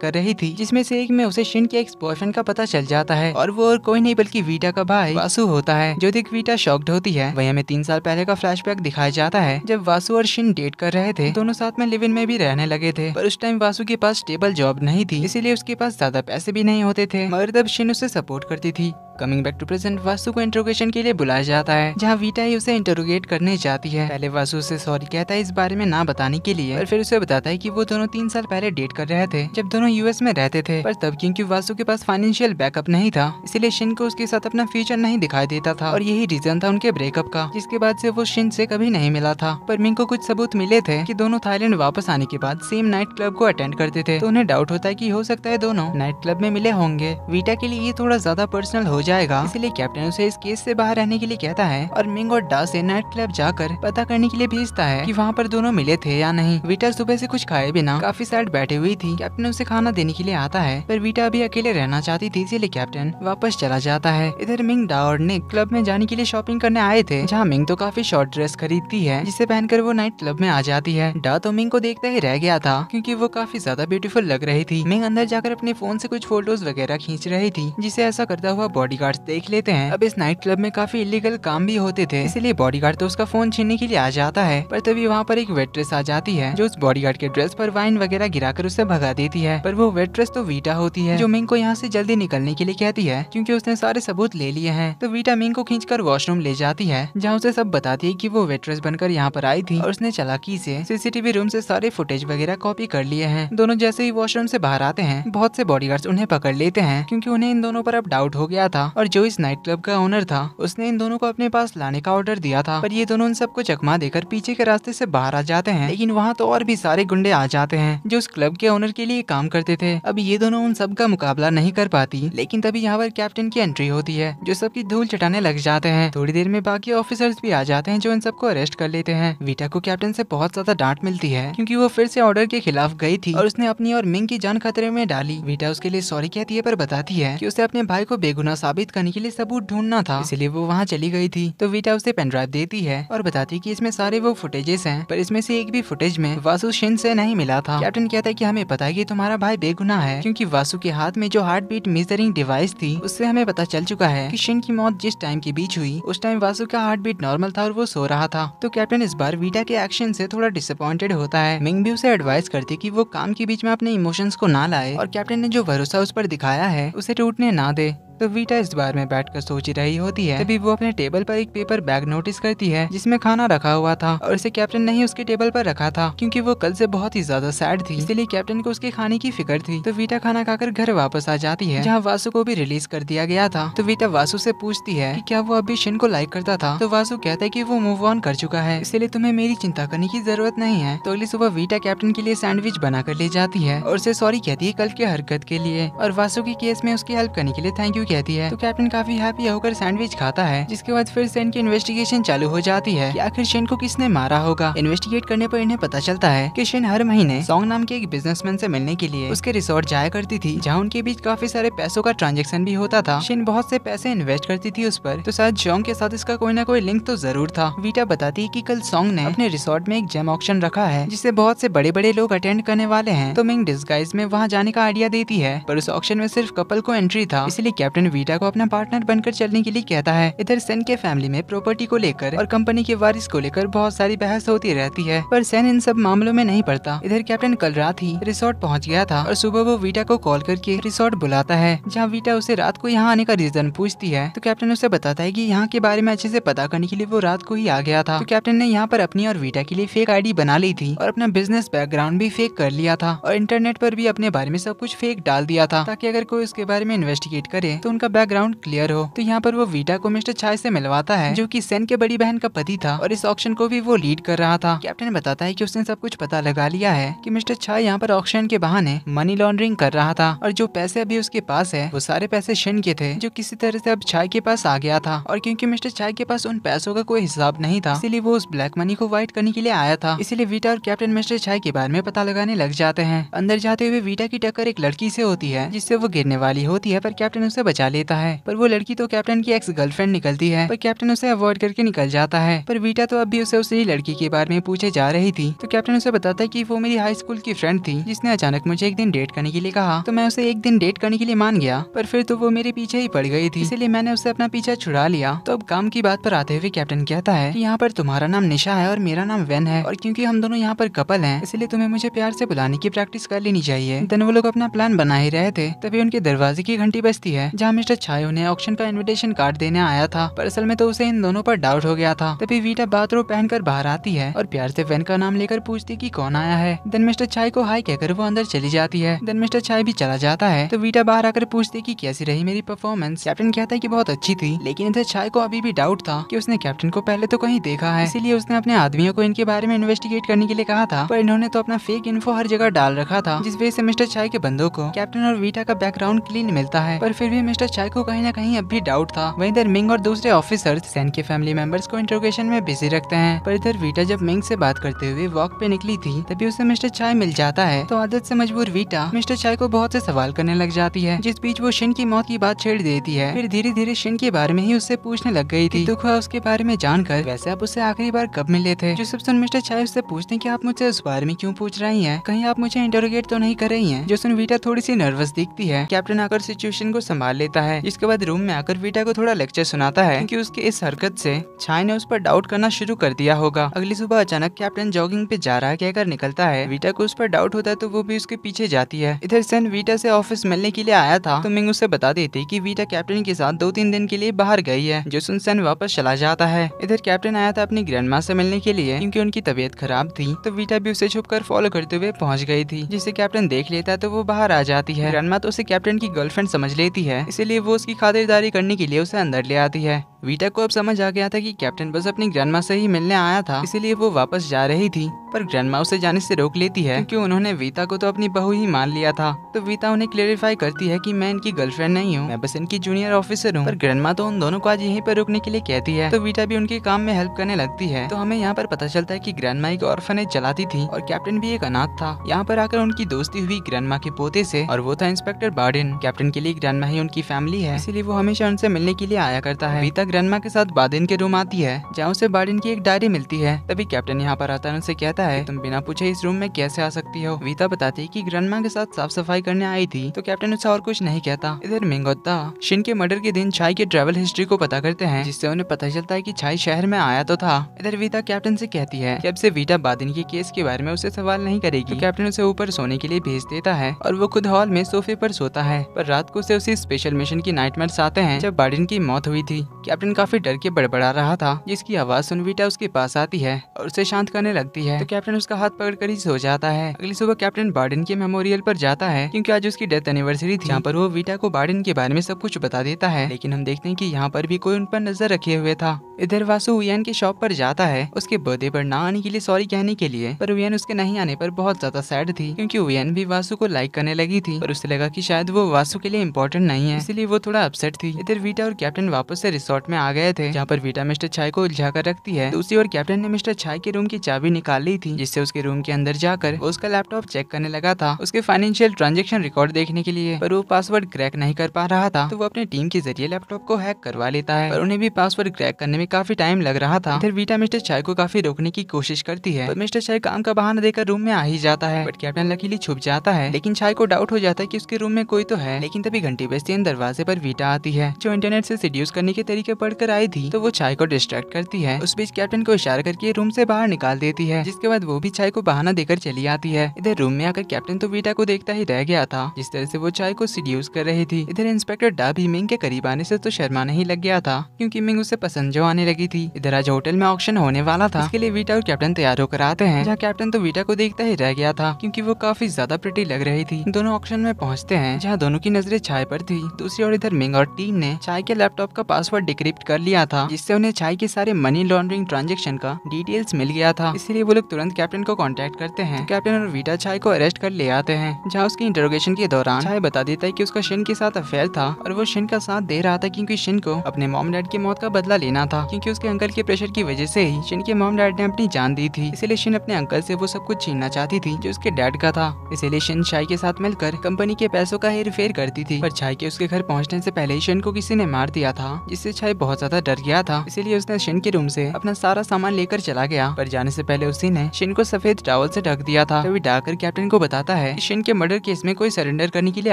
[SPEAKER 1] कर रही थी जिसमें से एक में उसे शिन के एक्स बॉयफ्रेंड का पता चल जाता है और वो और कोई नहीं बल्कि वीटा का भाई वासु होता है जो देख वीटा शॉक्ड होती है वही हमें तीन साल पहले का फ्लैशबैक दिखाया जाता है जब वासु और शिन डेट कर रहे थे दोनों साथ में लिविन में भी रहने लगे थे पर उस टाइम वासु के पास स्टेबल जॉब नहीं थी इसीलिए उसके पास ज्यादा पैसे भी नहीं होते थे मगर तब शिन उसे सपोर्ट करती थी coming back to present Vasu को इंटरोगेशन के लिए बुलाया जाता है जहाँ वीटा ही उसे इंटरोगेट करने जाती है पहले वासु उसे सॉरी कहता है इस बारे में ना बताने के लिए और फिर उसे बताता है कि वो दोनों तीन साल पहले डेट कर रहे थे जब दोनों यूएस में रहते थे पर तब क्योंकि वासु के पास फाइनेंशियल बैकअप नहीं था इसलिए शिन को उसके साथ अपना फ्यूचर नहीं दिखाई देता था और यही रीजन था उनके ब्रेकअप का जिसके बाद ऐसी वो शिन ऐसी कभी नहीं मिला था पर मिंग को कुछ सबूत मिले थे की दोनों थाईलैंड वापस आने के बाद सेम नाइट क्लब को अटेंड करते थे तो उन्हें डाउट होता है की हो सकता है दोनों नाइट क्लब में मिले होंगे वीटा के लिए ये थोड़ा ज्यादा पर्सनल हो जाएगा इसलिए कैप्टन उसे इस केस से बाहर रहने के लिए कहता है और मिंग और डा से नाइट क्लब जाकर पता करने के लिए भेजता है कि वहाँ पर दोनों मिले थे या नहीं वीटा सुबह से कुछ खाए बिना काफी साइड बैठी हुई थी कैप्टन उसे खाना देने के लिए आता है पर वीटा अभी अकेले रहना चाहती थी इसीलिए कैप्टन वापस चला जाता है इधर मिंग डा और निक क्लब में जाने के लिए शॉपिंग करने आए थे जहाँ मिंग तो काफी शॉर्ट ड्रेस खरीदती है जिसे पहनकर वो नाइट क्लब में आ जाती है डा तो मिंग को देखते ही रह गया था क्योंकि वो काफी ज्यादा ब्यूटीफुल लग रही थी मिंग अंदर जाकर अपने फोन से कुछ फोटोज वगैरह खींच रही थी जिसे ऐसा करता हुआ बॉडी बॉडीगार्ड्स देख लेते हैं अब इस नाइट क्लब में काफी इलीगल काम भी होते थे इसलिए बॉडीगार्ड तो उसका फोन छीनने के लिए आ जाता है पर तभी वहाँ पर एक वेट्रेस आ जाती है जो उस बॉडीगार्ड के ड्रेस पर वाइन वगैरह गिरा उसे भगा देती है पर वो वेट्रेस तो वीटा होती है जो मिंग को यहाँ ऐसी जल्दी निकलने के लिए कहती है क्यूँकी उसने सारे सबूत ले लिए है तो वीटा मिंग को खींचकर वॉशरूम ले जाती है जहाँ उसे सब बताती है की वो वेट्रेस बनकर यहाँ पर आई थी और उसने चलाकी से सीसीटीवी रूम से सारे फुटेज वगैरह कॉपी कर लिए हैं दोनों जैसे ही वॉशरूम से बाहर आते हैं बहुत से बॉडीगार्ड्स उन्हें पकड़ लेते हैं क्योंकि उन्हें इन दोनों पर अब डाउट हो गया था था और जो इस नाइट क्लब का ओनर था उसने इन दोनों को अपने पास लाने का ऑर्डर दिया था पर ये दोनों उन सबको चकमा देकर पीछे के रास्ते से बाहर आ जाते हैं लेकिन वहाँ तो और भी सारे गुंडे आ जाते हैं जो उस क्लब के ओनर के लिए काम करते थे अब ये दोनों उन सब का मुकाबला नहीं कर पाती लेकिन तभी यहाँ पर कैप्टन की एंट्री होती है जो सबकी धूल चटाने लग जाते हैं थोड़ी देर में बाकी ऑफिसर्स भी आ जाते हैं जो इन सबको अरेस्ट कर लेते हैं वीटा को कैप्टन से बहुत ज्यादा डांट मिलती है क्योंकि वो फिर से ऑर्डर के खिलाफ गई थी और उसने अपनी और मिंग की जान खतरे में डाली वीटा उसके लिए सॉरी कहती है पर बताती है कि उसे अपने भाई को बेगुना साबित करने के लिए सबूत ढूंढना था इसलिए वो वहाँ चली गई थी तो वीटा उसे पेनड्राइव देती है और बताती की इसमें सारे वो फुटेजेस है पर इसमें से एक भी फुटेज में वासु शिन से नहीं मिला था कैप्टन कहता है की हमें पता है की तुम्हारा भाई बेगुना है क्यूँकी वासु के हाथ में जो हार्ट बीट मेजरिंग डिवाइस थी उससे हमें पता चल चुका है की शिन की मौत जिस टाइम के बीच हुई उस टाइम वासु का हार्ट बीट नॉर्मल था और वो सो रहा था तो कैप्टन इस बार वीटा के एक्शन से थोड़ा डिसअपॉइंटेड होता है मिंग भी उसे एडवाइस करती की वो काम के बीच में अपने इमोशंस को ना लाए और कैप्टन ने जो भरोसा उस पर दिखाया है उसे टूटने ना दे तो वीटा इस बार में बैठकर सोच रही होती है तभी वो अपने टेबल पर एक पेपर बैग नोटिस करती है जिसमें खाना रखा हुआ था और इसे कैप्टन ने ही उसके टेबल पर रखा था क्योंकि वो कल से बहुत ही ज्यादा सैड थी इसलिए कैप्टन को उसके खाने की फिक्र थी तो वीटा खाना खाकर घर वापस आ जाती है जहाँ वासु को भी रिलीज कर दिया गया था तो वीटा वासु से पूछती है क्या वो अभी शिन को लाइक करता था तो वासु कहता है की वो मूव ऑन कर चुका है इसलिए तुम्हें मेरी चिंता करने की जरूरत नहीं है तो अगली सुबह वीटा कैप्टन के लिए सैंडविच बनाकर ले जाती है और उसे सॉरी कहती है कल की हरकत के लिए और वासु की केस में उसकी हेल्प करने के लिए थैंक यू यू कहती है तो कैप्टन काफी हैप्पी होकर सैंडविच खाता है जिसके बाद फिर सेन की इन्वेस्टिगेशन चालू हो जाती है कि आखिर शेन को किसने मारा होगा इन्वेस्टिगेट करने पर इन्हें पता चलता है कि शेन हर महीने सॉन्ग नाम के एक बिजनेसमैन से मिलने के लिए उसके रिसोर्ट जाया करती थी जहाँ उनके बीच काफी सारे पैसों का ट्रांजेक्शन भी होता था शेन बहुत से पैसे इन्वेस्ट करती थी उस पर तो शायद जोंग के साथ इसका कोई ना कोई लिंक तो जरूर था वीटा बताती है की कल सॉन्ग ने अपने रिसोर्ट में एक जेम ऑप्शन रखा है जिसे बहुत से बड़े बड़े लोग अटेंड करने वाले हैं तो मिंग डिस्गाइज में वहाँ जाने का आइडिया देती है पर उस ऑप्शन में सिर्फ कपल को एंट्री था इसलिए कैप्टन कैप्टन वीटा को अपना पार्टनर बनकर चलने के लिए कहता है इधर सेन के फैमिली में प्रॉपर्टी को लेकर और कंपनी के वारिस को लेकर बहुत सारी बहस होती रहती है पर सेन इन सब मामलों में नहीं पड़ता इधर कैप्टन कल रात ही रिसोर्ट पहुँच गया था और सुबह वो वीटा को कॉल करके रिसोर्ट बुलाता है जहाँ वीटा उसे रात को यहाँ आने का रीजन पूछती है तो कैप्टन उसे बताता है की यहाँ के बारे में अच्छे से पता करने के लिए वो रात को ही आ गया था कैप्टन तो ने यहाँ पर अपनी और वीटा के लिए फेक आई बना ली थी और अपना बिजनेस बैकग्राउंड भी फेक कर लिया था और इंटरनेट पर भी अपने बारे में सब कुछ फेक डाल दिया था ताकि अगर कोई उसके बारे में इन्वेस्टिगेट करे तो उनका बैकग्राउंड क्लियर हो तो यहाँ पर वो वीटा को मिस्टर छाई से मिलवाता है जो की सेन के बड़ी बहन का पति था और इस ऑप्शन को भी वो लीड कर रहा था कैप्टन बताता है की उसने सब कुछ पता लगा लिया है की मिस्टर छाई यहाँ पर ऑप्शन के बहाने मनी लॉन्ड्रिंग कर रहा था और जो पैसे अभी उसके पास है वो सारे पैसे शिन के थे जो किसी तरह से अब छाय के पास आ गया था और क्यूँकी मिस्टर छाई के पास उन पैसों का कोई हिसाब नहीं था इसीलिए वो उस ब्लैक मनी को व्हाइट करने के लिए आया था इसीलिए वीटा और कैप्टन मिस्टर छाई के बारे में पता लगाने लग जाते हैं अंदर जाते हुए वीटा की टक्कर एक लड़की से होती है जिससे वो गिरने वाली होती है पर कैप्टन उसे बचा लेता है पर वो लड़की तो कैप्टन की एक्स गर्लफ्रेंड निकलती है पर कैप्टन उसे अवॉइड करके निकल जाता है पर वीटा तो अभी उसे उसी लड़की के बारे में पूछे जा रही थी तो कैप्टन उसे बताता है की वो मेरी हाई स्कूल की फ्रेंड थी जिसने अचानक मुझे एक दिन डेट करने के लिए कहा तो मैं उसे एक दिन डेट करने के लिए मान गया पर फिर तो वो मेरे पीछे ही पड़ गई थी इसलिए मैंने उसे अपना पीछा छुड़ा लिया तो अब काम की बात पर आते हुए कैप्टन कहता है यहाँ पर तुम्हारा नाम निशा है और मेरा नाम वेन है और क्यूँकी हम दोनों यहाँ पर कपल है इसलिए तुम्हें मुझे प्यार से बुलाने की प्रैक्टिस कर लेनी चाहिए देन वो लोग अपना प्लान बना ही रहे थे तभी उनके दरवाजे की घंटी बजती है जहाँ मिस्टर छायो ने ऑक्शन का इन्विटेशन कार्ड देने आया था पर असल में तो उसे इन दोनों पर डाउट हो गया था तभी वीटा बाथरूम पहनकर बाहर आती है और प्यार से फैन का नाम लेकर पूछती की कौन आया है देन मिस्टर छाय को हाई कहकर वो अंदर चली जाती है देन मिस्टर छाय भी चला जाता है तो वीटा बाहर आकर पूछती की कैसी रही मेरी परफॉर्मेंस कैप्टन कहता है की बहुत अच्छी थी लेकिन इधर छाय को अभी भी डाउट था की उसने कैप्टन को पहले तो कहीं देखा है इसीलिए उसने अपने आदमियों को इनके बारे में इन्वेस्टिगेट करने के लिए कहा था पर इन्होंने तो अपना फेक इन्फो हर जगह डाल रखा था जिस वजह से मिस्टर छाय के बंदों को कैप्टन और वीटा का बैकग्राउंड क्लीन मिलता है पर फिर भी मिस्टर चाय को कहीं ना कहीं अब भी डाउट था वहीं इधर मिंग और दूसरे ऑफिसर सैन के फैमिली मेंबर्स को इंट्रोगेशन में बिजी रखते हैं पर इधर वीटा जब मिंग से बात करते हुए वॉक पे निकली थी तभी उसे मिस्टर चाय मिल जाता है तो आदत से मजबूर वीटा मिस्टर चाय को बहुत से सवाल करने लग जाती है जिस बीच वो शिन की मौत की बात छेड़ देती है फिर धीरे धीरे शिन के बारे में ही उससे पूछने लग गई थी दुख हुआ उसके बारे में जानकर वैसे आप उससे आखिरी बार कब मिले थे जो सब सुन मिस्टर चाय उससे पूछते की आप मुझसे उस बारे में क्यूँ पूछ रही है कहीं आप मुझे इंटरोगेट तो नहीं कर रही है जो सुन वीटा थोड़ी सी नर्वस दिखती है कैप्टन आकर सिचुएशन को संभाल लेता है इसके बाद रूम में आकर वीटा को थोड़ा लेक्चर सुनाता है क्योंकि उसके इस हरकत से छाई ने उस पर डाउट करना शुरू कर दिया होगा अगली सुबह अचानक कैप्टन जॉगिंग पे जा रहा कहकर निकलता है वीटा को उस पर डाउट होता है तो वो भी उसके पीछे जाती है इधर सेन वीटा से ऑफिस मिलने के लिए आया था तो मिंग उसे बता देती की वीटा कैप्टन के साथ दो तीन दिन के लिए बाहर गई है जो सुन सेन वापस चला जाता है इधर कैप्टन आया था अपनी ग्रैंड माँ से मिलने के लिए क्यूँकी उनकी तबीयत खराब थी तो वीटा भी उसे छुप फॉलो करते हुए पहुँच गयी थी जिसे कैप्टन देख लेता है तो वो बाहर आ जाती है ग्रैंड तो उसे कैप्टन की गर्लफ्रेंड समझ लेती है इसीलिए वो उसकी खातिरदारी करने के लिए उसे अंदर ले आती है वीटा को अब समझ आ गया था कि कैप्टन बस अपनी ग्रैंडमा से ही मिलने आया था इसीलिए वो वापस जा रही थी पर ग्रैंडमा उसे जाने से रोक लेती है क्योंकि उन्होंने वीता को तो अपनी बहू ही मान लिया था तो वीता उन्हें क्लेरिफाई करती है कि मैं इनकी गर्लफ्रेंड नहीं हूँ मैं बस इनकी जूनियर ऑफिसर हूँ पर ग्रैंडमा तो उन दोनों को आज यहीं पर रोकने के लिए कहती है तो वीटा भी उनके काम में हेल्प करने लगती है तो हमें यहाँ पर पता चलता है की ग्रैंडमा एक ऑर्फनेज चलाती थी और कैप्टन भी एक अनाथ था यहाँ पर आकर उनकी दोस्ती हुई ग्रैंडमा के पोते ऐसी और वो था इंस्पेक्टर बार्डिन कैप्टन के लिए ग्रैंडमा ही उनकी फैमिली है इसीलिए वो हमेशा उनसे मिलने के लिए आया करता है वीता ग्रैंडमा के साथ बादिन के रूम आती है जहाँ उसे बाडिन की एक डायरी मिलती है तभी कैप्टन यहाँ पर आता है उसे कहता है तुम बिना पूछे इस रूम में कैसे आ सकती हो वीता बताती है की ग्रैंडमा के साथ साफ सफाई करने आई थी तो कैप्टन उसे और कुछ नहीं कहता इधर मिंगोत्ता शिन के मर्डर के दिन छाई के ट्रेवल हिस्ट्री को पता करते हैं जिससे उन्हें पता चलता है की छाई शहर में आया तो था इधर वीता कैप्टन से कहती है कि अब से वीटा बादिन के केस के बारे में उसे सवाल नहीं करेगी तो कैप्टन उसे ऊपर सोने के लिए भेज देता है और वो खुद हॉल में सोफे पर सोता है पर रात को उसे उसी स्पेशल मिशन की नाइटमेयर आते हैं जब बाडिन की मौत हुई थी कैप्टन कैप्टन काफी डर के बड़बड़ा रहा था जिसकी आवाज सुन वीटा उसके पास आती है और उसे शांत करने लगती है तो कैप्टन उसका हाथ पकड़ कर ही सो जाता है अगली सुबह कैप्टन बार्डन के मेमोरियल पर जाता है क्योंकि आज उसकी डेथ एनिवर्सरी थी यहाँ पर वो वीटा को बार्डन के बारे में सब कुछ बता देता है लेकिन हम देखते हैं की यहाँ पर भी कोई उन पर नजर रखे हुए था इधर वासु उन के शॉप पर जाता है उसके बर्थडे पर ना आने के लिए सॉरी कहने के लिए पर उन उसके नहीं आने पर बहुत ज्यादा सैड थी क्योंकि उन भी वासु को लाइक करने लगी थी पर उसे लगा कि शायद वो वासु के लिए इम्पोर्टेंट नहीं है इसलिए वो थोड़ा अपसेट थी इधर वीटा और कैप्टन वापस से रिसोर्ट में में आ गए थे जहाँ पर वीटा मिस्टर छाई को उलझा कर रखती है दूसरी ओर कैप्टन ने मिस्टर छाई के रूम की चाबी निकाल ली थी जिससे उसके रूम के अंदर जाकर उसका लैपटॉप चेक करने लगा था उसके फाइनेंशियल ट्रांजेक्शन रिकॉर्ड देखने के लिए पर वो पासवर्ड क्रैक नहीं कर पा रहा था तो वो अपनी टीम के जरिए लैपटॉप को हैक करवा लेता है और उन्हें भी पासवर्ड क्रैक करने में काफी टाइम लग रहा था फिर वीटा मिस्टर छाई को काफी रोकने की कोशिश करती है मिस्टर छाई काम का बहाना देकर रूम में आ ही जाता है बट कैप्टन लकीली छुप जाता है लेकिन छाई को डाउट हो जाता है की उसके रूम में कोई तो है लेकिन तभी घंटी बजती है दरवाजे पर वीटा आती है जो इंटरनेट से सीड्यूस करने के तरीके पढ़कर आई थी तो वो चाय को डिस्ट्रैक्ट करती है उस बीच कैप्टन को इशारा करके रूम से बाहर निकाल देती है जिसके बाद वो भी चाय को बहाना देकर चली आती है इधर रूम में आकर कैप्टन तो वीटा को देखता ही रह गया था जिस तरह से वो चाय को सीड्यूस कर रही थी इधर इंस्पेक्टर डा भी मिंग के करीब आने से तो शर्मा नहीं लग गया था क्योंकि मिंग उसे पसंद जो आने लगी थी इधर आज होटल में ऑप्शन होने वाला था इसके लिए वीटा और कैप्टन तैयार होकर आते हैं जहाँ कैप्टन तो वीटा को देखता ही रह गया था क्योंकि वो काफी ज्यादा प्रिटी लग रही थी दोनों ऑप्शन में पहुँचते हैं जहाँ दोनों की नजरें चाय पर थी दूसरी और इधर मिंग और टीम ने चाय के लैपटॉप का पासवर्ड डिक्री डिक्रिप्ट कर लिया था जिससे उन्हें छाई के सारे मनी लॉन्ड्रिंग ट्रांजेक्शन का डिटेल्स मिल गया था इसलिए वो लोग तुरंत कैप्टन को कॉन्टेक्ट करते हैं कैप्टन तो और वीटा छाई को अरेस्ट कर ले आते हैं जहाँ उसकी इंटरोगेशन के दौरान छाई बता देता है की उसका शिन के साथ अफेयर था और वो शिन का साथ दे रहा था क्यूँकी शिन को अपने मॉम डैड की मौत का बदला लेना था क्यूँकी उसके अंकल के प्रेशर की वजह से ही शिन के मॉम डैड ने अपनी जान दी थी इसलिए शिन अपने अंकल से वो सब कुछ छीनना चाहती थी जो उसके डैड का था इसलिए शिन छाई के साथ मिलकर कंपनी के पैसों का हेरफेर करती थी पर छाई के उसके घर पहुंचने से पहले ही शिन को किसी ने मार दिया था जिससे छाई बॉय बहुत ज्यादा डर गया था इसीलिए उसने शिन के रूम से अपना सारा सामान लेकर चला गया पर जाने से पहले उसी ने शिन को सफेद टावल से ढक दिया था तभी डाकर कैप्टन को बताता है शिन के मर्डर केस में कोई सरेंडर करने के लिए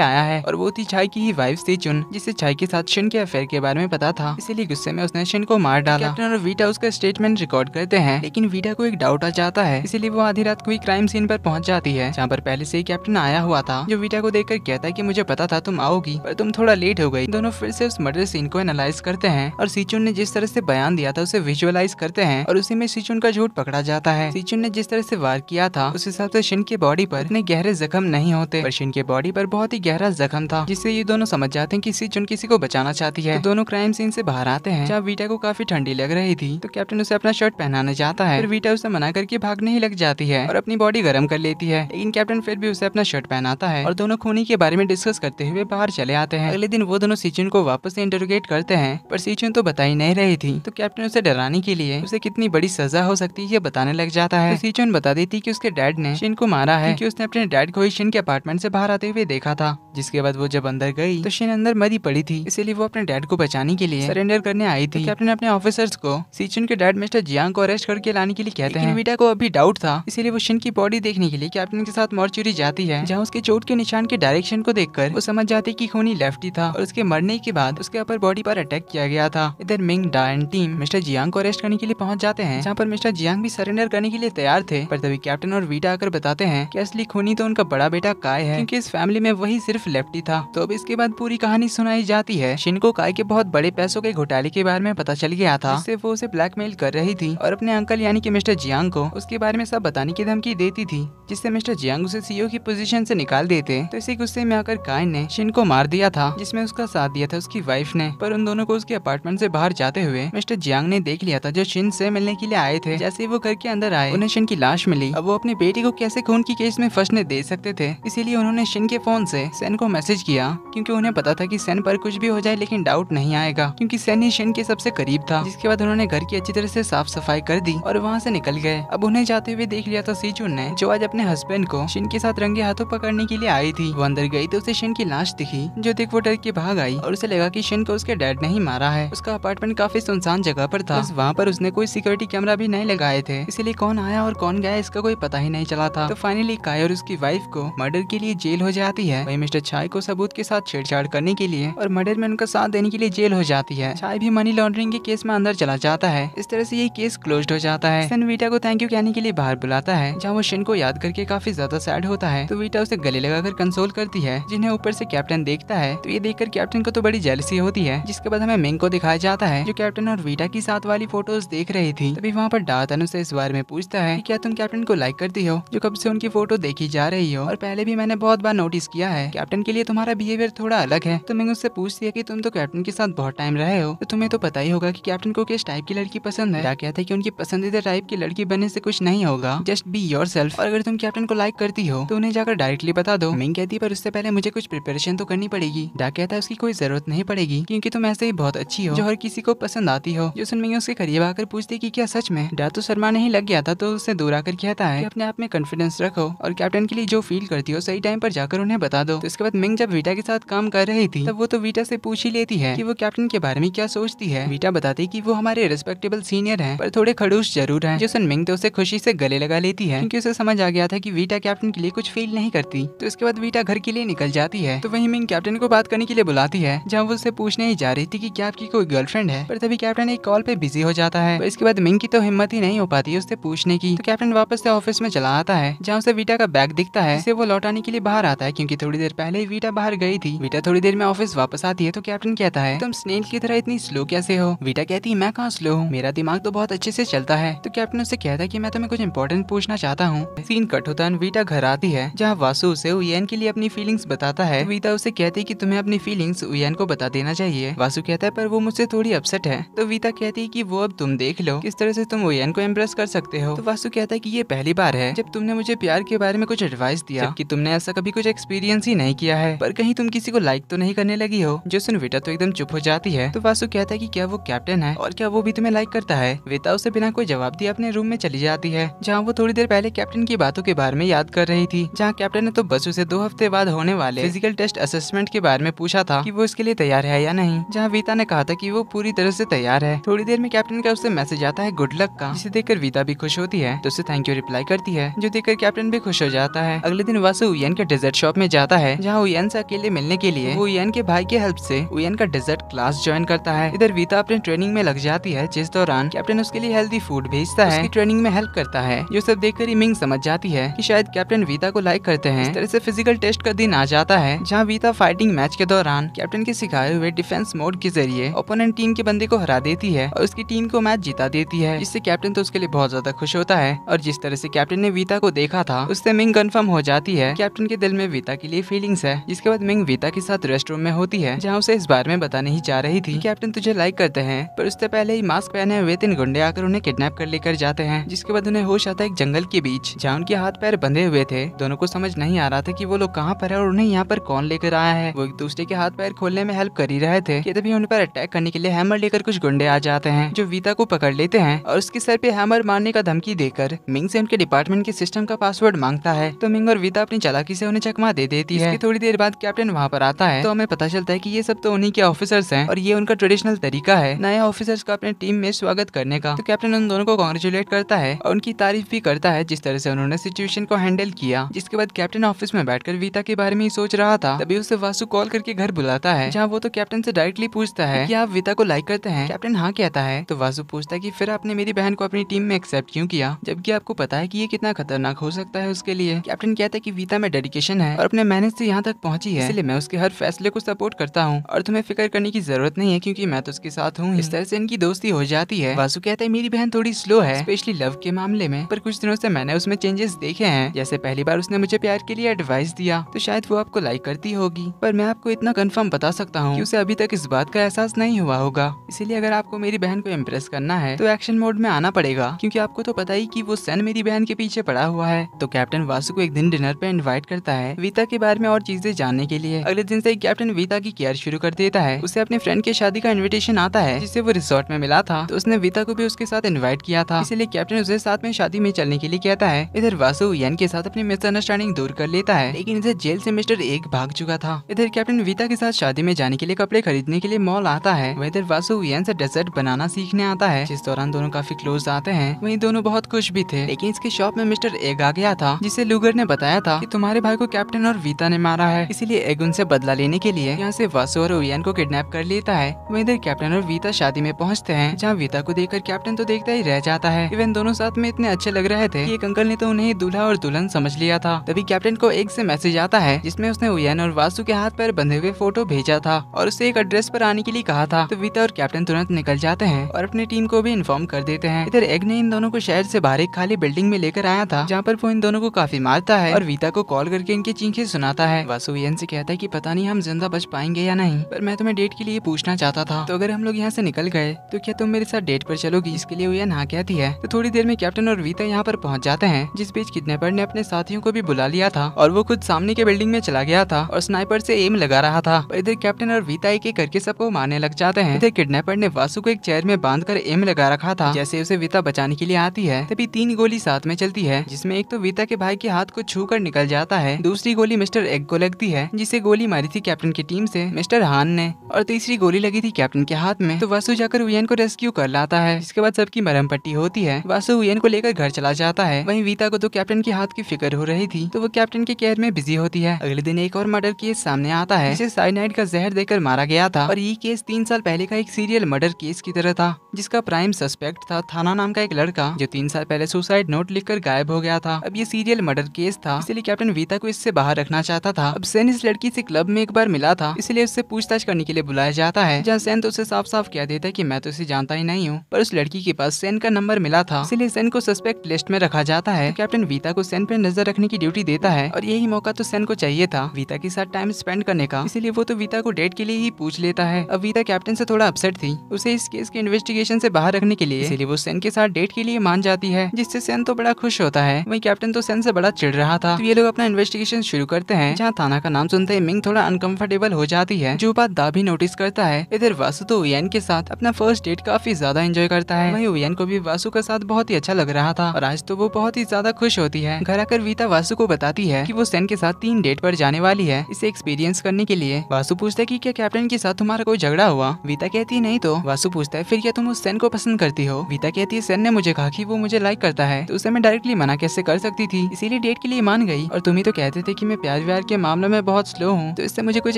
[SPEAKER 1] आया है और वो थी छाई की ही वाइफ थी चुन जिसे छाई के साथ शिन के अफेयर के बारे में पता था इसीलिए गुस्से में उसने शिन को मार डाला कैप्टन और वीटा उसका स्टेटमेंट रिकॉर्ड करते हैं लेकिन वीटा को एक डाउट आ जाता है इसीलिए वो आधी रात को ही क्राइम सीन पर पहुंच जाती है जहाँ पर पहले से ही कैप्टन आया हुआ था जो वीटा को देखकर कहता है की मुझे पता था तुम आओगी पर तुम थोड़ा लेट हो गई दोनों फिर से उस मर्डर सीन को एनालाइज करते हैं और सीचुन ने जिस तरह से बयान दिया था उसे विजुअलाइज करते हैं और उसी में सीचुन का झूठ पकड़ा जाता है सीचुन ने जिस तरह से वार किया था उस हिसाब से शिन के बॉडी पर इतने गहरे जख्म नहीं होते पर शिन के बॉडी पर बहुत ही गहरा जख्म था जिससे ये दोनों समझ जाते हैं की सीचुन किसी को बचाना चाहती है तो दोनों क्राइम सीन से बाहर आते हैं जहाँ वीटा को काफी ठंडी लग रही थी तो कैप्टन उसे अपना शर्ट पहनाने जाता है फिर वीटा उसे मना करके भागने ही लग जाती है और अपनी बॉडी गर्म कर लेती है लेकिन कैप्टन फिर भी उसे अपना शर्ट पहनाता है और दोनों खूनी के बारे में डिस्कस करते हुए बाहर चले आते हैं अगले दिन वो दोनों सीचुन को वापस इंटरोगेट करते हैं पर सीचुन वचन तो बता ही नहीं रही थी तो कैप्टन उसे डराने के लिए उसे कितनी बड़ी सजा हो सकती है ये बताने लग जाता है तो बता देती की उसके डैड ने शिन को मारा है की उसने अपने डैड को ही शिन के अपार्टमेंट से बाहर आते हुए देखा था जिसके बाद वो जब अंदर गई तो शिन अंदर मरी पड़ी थी इसीलिए वो अपने डैड को बचाने के लिए सरेंडर करने आई थी तो कैप्टन अपने ऑफिसर्स को सीचुन के डैड मिस्टर जियांग को अरेस्ट करके लाने के लिए कहते हैं बेटा को अभी डाउट था इसीलिए वो शिन की बॉडी देखने के लिए कैप्टन के साथ मॉर्चुरी जाती है जहाँ उसके चोट के निशान के डायरेक्शन को देखकर वो समझ जाती की खूनी लेफ्टी था और उसके मरने के बाद उसके अपर बॉडी पर अटैक किया गया था इधर Ming Da and team mister Jiang को अरेस्ट करने के लिए पहुंच जाते हैं जहाँ पर मिस्टर जियांग भी सरेंडर करने के लिए तैयार थे पर तभी कैप्टन और वीटा आकर बताते हैं कि असली खूनी तो उनका बड़ा बेटा काय है क्योंकि इस फैमिली में वही सिर्फ लेफ्टी था तो अब इसके बाद पूरी कहानी सुनाई जाती है शिनको काय के बहुत बड़े पैसों के घोटाले के बारे में पता चल गया था सिर्फ वो उसे ब्लैकमेल कर रही थी और अपने अंकल यानी की मिस्टर जियांग को उसके बारे में सब बताने की धमकी देती थी जिससे मिस्टर जियांग उसे सीओ e की पोजिशन ऐसी निकाल देते तो इसी गुस्से में आकर काय ने शिन को मार दिया था जिसमे उसका साथ दिया था उसकी वाइफ ने पर उन दोनों को उसके अपार्ट अपार्टमेंट से बाहर जाते हुए मिस्टर जियांग ने देख लिया था जो शिन से मिलने के लिए आए थे जैसे वो घर के अंदर आए उन्हें शिन की लाश मिली अब वो अपनी बेटी को कैसे खून की केस में फंसने दे सकते थे इसीलिए उन्होंने शिन के फोन से सेन को मैसेज किया क्योंकि उन्हें पता था कि सेन पर कुछ भी हो जाए लेकिन डाउट नहीं आएगा क्योंकि सेन ही शिन के सबसे करीब था जिसके बाद उन्होंने घर की अच्छी तरह से साफ सफाई कर दी और वहाँ से निकल गए अब उन्हें जाते हुए देख लिया था सीचू ने जो आज अपने हस्बैंड को शिन के साथ रंगे हाथों पकड़ने के लिए आई थी वो अंदर गई तो उसे शिन की लाश दिखी जो देख वो डर के भाग आई और उसे लगा की शिन को उसके डैड ने ही मारा है उसका अपार्टमेंट काफी सुनसान जगह पर था वहाँ पर उसने कोई सिक्योरिटी कैमरा भी नहीं लगाए थे इसीलिए कौन आया और कौन गया इसका कोई पता ही नहीं चला था तो फाइनली काय और उसकी वाइफ को मर्डर के लिए जेल हो जाती है वही मिस्टर छाई को सबूत के साथ छेड़छाड़ करने के लिए और मर्डर में उनका साथ देने के लिए जेल हो जाती है छाई भी मनी लॉन्ड्रिंग के केस में अंदर चला जाता है इस तरह से ये केस क्लोज हो जाता है सन वीटा को थैंक यू कहने के लिए बाहर बुलाता है जहाँ वो शिन को याद करके काफी ज्यादा सैड होता है तो वीटा उसे गले लगाकर कंसोल करती है जिन्हें ऊपर से कैप्टन देखता है तो ये देखकर कैप्टन को तो बड़ी जेलसी होती है जिसके बाद हमें मिंग को दिखाया जाता है जो कैप्टन और वीटा की साथ वाली फोटोज देख रही थी तभी वहाँ पर डातन अनु इस बारे में पूछता है क्या तुम कैप्टन को लाइक करती हो जो कब से उनकी फोटो देखी जा रही हो और पहले भी मैंने बहुत बार नोटिस किया है कैप्टन के लिए तुम्हारा बिहेवियर थोड़ा अलग है तो मैं उससे पूछती है की तुम तो कैप्टन के साथ बहुत टाइम रहे हो तो तुम्हें तो पता ही होगा की कैप्टन को किस टाइप की लड़की पसंद है क्या कहते हैं की उनकी पसंदीदा टाइप की लड़की बनने से कुछ नहीं होगा जस्ट बी योर सेल्फ और अगर तुम कैप्टन को लाइक करती हो तो उन्हें जाकर डायरेक्टली बता दो मिंग कहती पर उससे पहले मुझे कुछ प्रिपरेशन तो करनी पड़ेगी डा कहता है उसकी कोई जरूरत नहीं पड़ेगी क्योंकि तुम ऐसे ही बहुत अच्छी अच्छी हो जो हर किसी को पसंद आती हो जो सुनमिंग उसके करीब आकर पूछती की क्या सच में डातु तो शर्माने ही लग गया था तो उसे दूर आकर कहता है अपने आप में कॉन्फिडेंस रखो और कैप्टन के लिए जो फील करती हो सही टाइम पर जाकर उन्हें बता दो तो इसके बाद मिंग जब वीटा के साथ काम कर रही थी तब वो तो वीटा से पूछ ही लेती है की वो कैप्टन के बारे में क्या सोचती है वीटा बताती की वो हमारे रिस्पेक्टेबल सीनियर है पर थोड़े खड़ूस जरूर है जो सुनमिंग तो उसे खुशी से गले लगा लेती है क्यूँकी उसे समझ आ गया था की वीटा कैप्टन के लिए कुछ फील नहीं करती तो इसके बाद वीटा घर के लिए निकल जाती है तो वही मिंग कैप्टन को बात करने के लिए बुलाती है जहाँ वो उसे पूछने ही जा रही थी की क्या आपकी कोई गर्लफ्रेंड है पर तभी कैप्टन एक कॉल पे बिजी हो जाता है इसके बाद मिंग की तो हिम्मत ही नहीं हो पाती उससे पूछने की तो कैप्टन वापस से ऑफिस में चला आता है जहाँ उसे वीटा का बैग दिखता है वो लौटाने के लिए बाहर आता है क्योंकि थोड़ी देर पहले ही वीटा बाहर गई थी वीटा थोड़ी देर में ऑफिस वापस आती है तो कैप्टन कहता है तुम स्नेल की तरह इतनी स्लो कैसे हो वीटा कहती है मैं कहाँ स्लो हूँ मेरा दिमाग तो बहुत अच्छे से चलता है तो कैप्टन उसे कहता है की मैं तुम्हें कुछ इंपॉर्टेंट पूछना चाहता हूँ सीन कट होता है वीटा घर आती है जहाँ वासु उसे उन के लिए अपनी फीलिंग्स बताता है वीटा उसे कहती है की तुम्हें अपनी फीलिंग्स उन को बता देना चाहिए वासु कहता है पर वो मुझसे थोड़ी अपसेट है तो वीता कहती है की वो अब तुम देख लो किस तरह से तुम ओयन को इम्प्रेस कर सकते हो तो वासु कहता है की ये पहली बार है जब तुमने मुझे प्यार के बारे में कुछ एडवाइस दिया की तुमने ऐसा कभी कुछ एक्सपीरियंस ही नहीं किया है पर कहीं तुम किसी को लाइक तो नहीं करने लगी हो जो सुन वीटा तो एकदम चुप हो जाती है तो वासु कहता है की क्या वो कैप्टन है और क्या वो भी तुम्हें लाइक करता है वीता उसे बिना कोई जवाब दिए अपने रूम में चली जाती है जहाँ वो थोड़ी देर पहले कैप्टन की बातों के बारे में याद कर रही थी जहाँ कैप्टन ने तो बस उसे दो हफ्ते बाद होने वाले फिजिकल टेस्ट असेसमेंट के बारे में पूछा था की वो इसके लिए तैयार है या नहीं जहाँ वीता ने कहा था था कि वो पूरी तरह से तैयार है थोड़ी देर में कैप्टन का उससे मैसेज आता है गुड लक का जिसे देखकर वीता भी खुश होती है तो उसे थैंक यू रिप्लाई करती है जो देखकर कैप्टन भी खुश हो जाता है अगले दिन वासु उयन के डेजर्ट शॉप में जाता है जहाँ उयन से अकेले मिलने के लिए वो उयन के भाई के हेल्प से उयन का डेजर्ट क्लास ज्वाइन करता है इधर वीता अपने ट्रेनिंग में लग जाती है जिस दौरान कैप्टन उसके लिए हेल्दी फूड भेजता है ट्रेनिंग में हेल्प करता है जो सब देखकर ही मिंग समझ जाती है की शायद कैप्टन वीता को लाइक करते हैं तरह से फिजिकल टेस्ट का दिन आ जाता है जहाँ वीता फाइटिंग मैच के दौरान कैप्टन के सिखाए हुए डिफेंस मोड के जरिए ओपोनेंट टीम के बंदे को हरा देती है और उसकी टीम को मैच जिता देती है इससे कैप्टन तो उसके लिए बहुत ज्यादा खुश होता है और जिस तरह से कैप्टन ने वीता को देखा था उससे मिंग कन्फर्म हो जाती है कैप्टन के दिल में वीता के लिए फीलिंग्स है जिसके बाद मिंग वीता के साथ रेस्ट रूम में होती है जहाँ उसे इस बारे में बताने ही जा रही थी कैप्टन तुझे लाइक करते हैं पर उससे पहले ही मास्क पहने हुए तीन गुंडे आकर उन्हें किडनेप कर लेकर जाते हैं जिसके बाद उन्हें होश आता है एक जंगल के बीच जहाँ उनके हाथ पैर बंधे हुए थे दोनों को समझ नहीं आ रहा था की वो लोग कहाँ पर है और उन्हें यहाँ पर कौन लेकर आया है वो एक दूसरे के हाथ पैर खोलने में हेल्प कर ही रहे थे तभी उन पर अटैक करने के लिए हैमर लेकर कुछ गुंडे आ जाते हैं जो वीता को पकड़ लेते हैं और उसके सर पे हैमर मारने का धमकी देकर मिंग से उनके डिपार्टमेंट के सिस्टम का पासवर्ड मांगता है तो मिंग और वीता अपनी चालाकी से उन्हें चकमा दे देती है थोड़ी देर बाद कैप्टन वहाँ पर आता है तो हमें पता चलता है की ये सब तो उन्हीं के ऑफिसर्स है और ये उनका ट्रेडिशनल तरीका है नए ऑफिसर्स का अपने टीम में स्वागत करने का तो कैप्टन उन दोनों को कॉन्ग्रेचुलेट करता है और उनकी तारीफ भी करता है जिस तरह से उन्होंने सिचुएशन को हैंडल किया जिसके बाद कैप्टन ऑफिस में बैठकर वीता के बारे में ही सोच रहा था तभी उसे वासु कॉल करके घर बुलाता है जहाँ वो तो कैप्टन से डायरेक्टली पूछता है आप विता को लाइक करते हैं कैप्टन हाँ कहता है तो वासु पूछता है की फिर आपने मेरी बहन को अपनी टीम में एक्सेप्ट क्यों किया जबकि आपको पता है की ये कितना खतरनाक हो सकता है उसके लिए कैप्टन कहता है की वीता में डेडिकेशन है और अपने मेहनत से यहाँ तक पहुँची है इसलिए मैं उसके हर फैसले को सपोर्ट करता हूँ और तुम्हें फिक्र करने की जरूरत नहीं है क्यूँकी मैं तो उसके साथ हूँ इस तरह से इनकी दोस्ती हो जाती है वासु कहता है मेरी बहन थोड़ी स्लो है स्पेशली लव के मामले में पर कुछ दिनों से मैंने उसमें चेंजेस देखे हैं जैसे पहली बार उसने मुझे प्यार के लिए एडवाइस दिया तो शायद वो आपको लाइक करती होगी पर मैं आपको इतना कन्फर्म बता सकता हूँ उसे अभी तक इस बात का एहसास नहीं नहीं हुआ होगा इसीलिए अगर आपको मेरी बहन को इम्प्रेस करना है तो एक्शन मोड में आना पड़ेगा क्योंकि आपको तो पता ही कि वो सन मेरी बहन के पीछे पड़ा हुआ है तो कैप्टन वासु को एक दिन डिनर पे इनवाइट करता है वीता के बारे में और चीजें जानने के लिए अगले दिन से कैप्टन वीता की केयर शुरू कर देता है उसे अपने फ्रेंड की शादी का इन्विटेशन आता है जिसे वो रिसोर्ट में मिला था तो उसने वीता को भी उसके साथ इन्वाइट किया था इसीलिए कैप्टन उसे साथ में शादी में चलने के लिए कहता है इधर वासु यन के साथ अपनी मिसअंडरस्टैंडिंग दूर कर लेता है लेकिन इधर जेल से मिस्टर एक भाग चुका था इधर कैप्टन वीता के साथ शादी में जाने के लिए कपड़े खरीदने के लिए मॉल आता होता है वेदर वासु यन से डेजर्ट बनाना सीखने आता है जिस दौरान दोनों काफी क्लोज आते हैं वही दोनों बहुत खुश भी थे लेकिन इसके शॉप में मिस्टर एग आ गया था जिसे लूगर ने बताया था कि तुम्हारे भाई को कैप्टन और वीता ने मारा है इसीलिए एग उनसे बदला लेने के लिए यहाँ से वासु और उन को किडनेप कर लेता है वही इधर कैप्टन और वीता शादी में पहुँचते हैं जहाँ वीता को देखकर कैप्टन तो देखता ही रह जाता है इवन दोनों साथ में इतने अच्छे लग रहे थे एक अंकल ने तो उन्हें दूल्हा और दुल्हन समझ लिया था तभी कैप्टन को एक से मैसेज आता है जिसमे उसने उन और वासु के हाथ पर बंधे हुए फोटो भेजा था और उसे एक एड्रेस पर आने के लिए कहा रहा था तो विता और कैप्टन तुरंत निकल जाते हैं और अपनी टीम को भी इन्फॉर्म कर देते हैं इधर एग ने इन दोनों को शहर से बाहर एक खाली बिल्डिंग में लेकर आया था जहाँ पर वो इन दोनों को काफी मारता है और वीता को कॉल करके इनकी चीखे सुनाता है वासुयन से कहता है की पता नहीं हम जिंदा बच पाएंगे या नहीं पर मैं तुम्हें डेट के लिए पूछना चाहता था तो अगर हम लोग यहाँ से निकल गए तो क्या तुम मेरे साथ डेट पर चलोगी इसके लिए वो नहा कहती है तो थोड़ी देर में कैप्टन और वीता यहाँ पर पहुँच जाते हैं जिस बीच किडनेपर ने अपने साथियों को भी बुला लिया था और वो खुद सामने के बिल्डिंग में चला गया था और स्नाइपर से एम लगा रहा था इधर कैप्टन और वीता एक एक करके सबको मारने लगा लग जाते हैं किडनेपर ने वासु को एक चेयर में बांध कर एम लगा रखा था जैसे उसे वीता बचाने के लिए आती है तभी तीन गोली साथ में चलती है जिसमे एक तो वीता के भाई के हाथ को छू कर निकल जाता है दूसरी गोली मिस्टर एग को लगती है जिसे गोली मारी थी कैप्टन की टीम से मिस्टर हान ने और तीसरी गोली लगी थी कैप्टन के हाथ में तो वासु जाकर उन को रेस्क्यू कर लाता है इसके बाद सबकी मरम पट्टी होती है वासु उन को लेकर घर चला जाता है वहीं वीता को तो कैप्टन के हाथ की फिक्र हो रही थी तो वो कैप्टन के केयर में बिजी होती है अगले दिन एक और मर्डर केस सामने आता है जिसे साइनाइड का जहर देकर मारा गया था और ये केस तीन तीन साल पहले का एक सीरियल मर्डर केस की तरह था जिसका प्राइम सस्पेक्ट था थाना नाम का एक लड़का जो तीन साल पहले सुसाइड नोट लिखकर गायब हो गया था अब ये सीरियल मर्डर केस था इसलिए कैप्टन वीता को इससे बाहर रखना चाहता था अब सेन इस लड़की से क्लब में एक बार मिला था इसलिए उससे पूछताछ करने के लिए बुलाया जाता है जहाँ सेन तो उसे साफ साफ कह देता है की मैं तो इसे जानता ही नहीं हूँ पर उस लड़की के पास सेन का नंबर मिला था इसलिए सेन को सस्पेक्ट लिस्ट में रखा जाता है कैप्टन वीता को सेन पर नजर रखने की ड्यूटी देता है और यही मौका तो सेन को चाहिए था वीता के साथ टाइम स्पेंड करने का इसलिए वो तो वीता को डेट के लिए ही पूछ लेता है अब वीता कैप्टन से थोड़ा अपसेट थी उसे इस केस के इन्वेस्टिगेशन से बाहर रखने के लिए इसलिए वो सेन के साथ डेट के लिए मान जाती है जिससे सेन तो बड़ा खुश होता है वही कैप्टन तो सेन से बड़ा चिड़ रहा था तो ये लोग अपना इन्वेस्टिगेशन शुरू करते हैं जहाँ थाना का नाम सुनते ही मिंग थोड़ा अनकंफर्टेबल हो जाती है जो बात दा भी नोटिस करता है इधर वासु तो उन के साथ अपना फर्स्ट डेट काफी ज्यादा एंजॉय करता है वही उन को भी वासु के साथ बहुत ही अच्छा लग रहा था और आज तो वो बहुत ही ज्यादा खुश होती है घर आकर वीता वासु को बताती है की वो सेन के साथ तीन डेट पर जाने वाली है इसे एक्सपीरियंस करने के लिए वासु पूछते है की क्या कैप्टन के साथ तुम्हारा कोई झगड़ा हुआ हुआ वीता कहती है नहीं तो वासु पूछता है फिर क्या तुम उस सेन को पसंद करती हो वीता कहती है सेन ने मुझे कहा की वो मुझे लाइक करता है तो उसे मैं डायरेक्टली मना कैसे कर सकती थी इसीलिए डेट के लिए मान गई और तुम ही तो कहते थे की मैं प्यार व्यार के मामले में बहुत स्लो हूँ तो इससे मुझे कुछ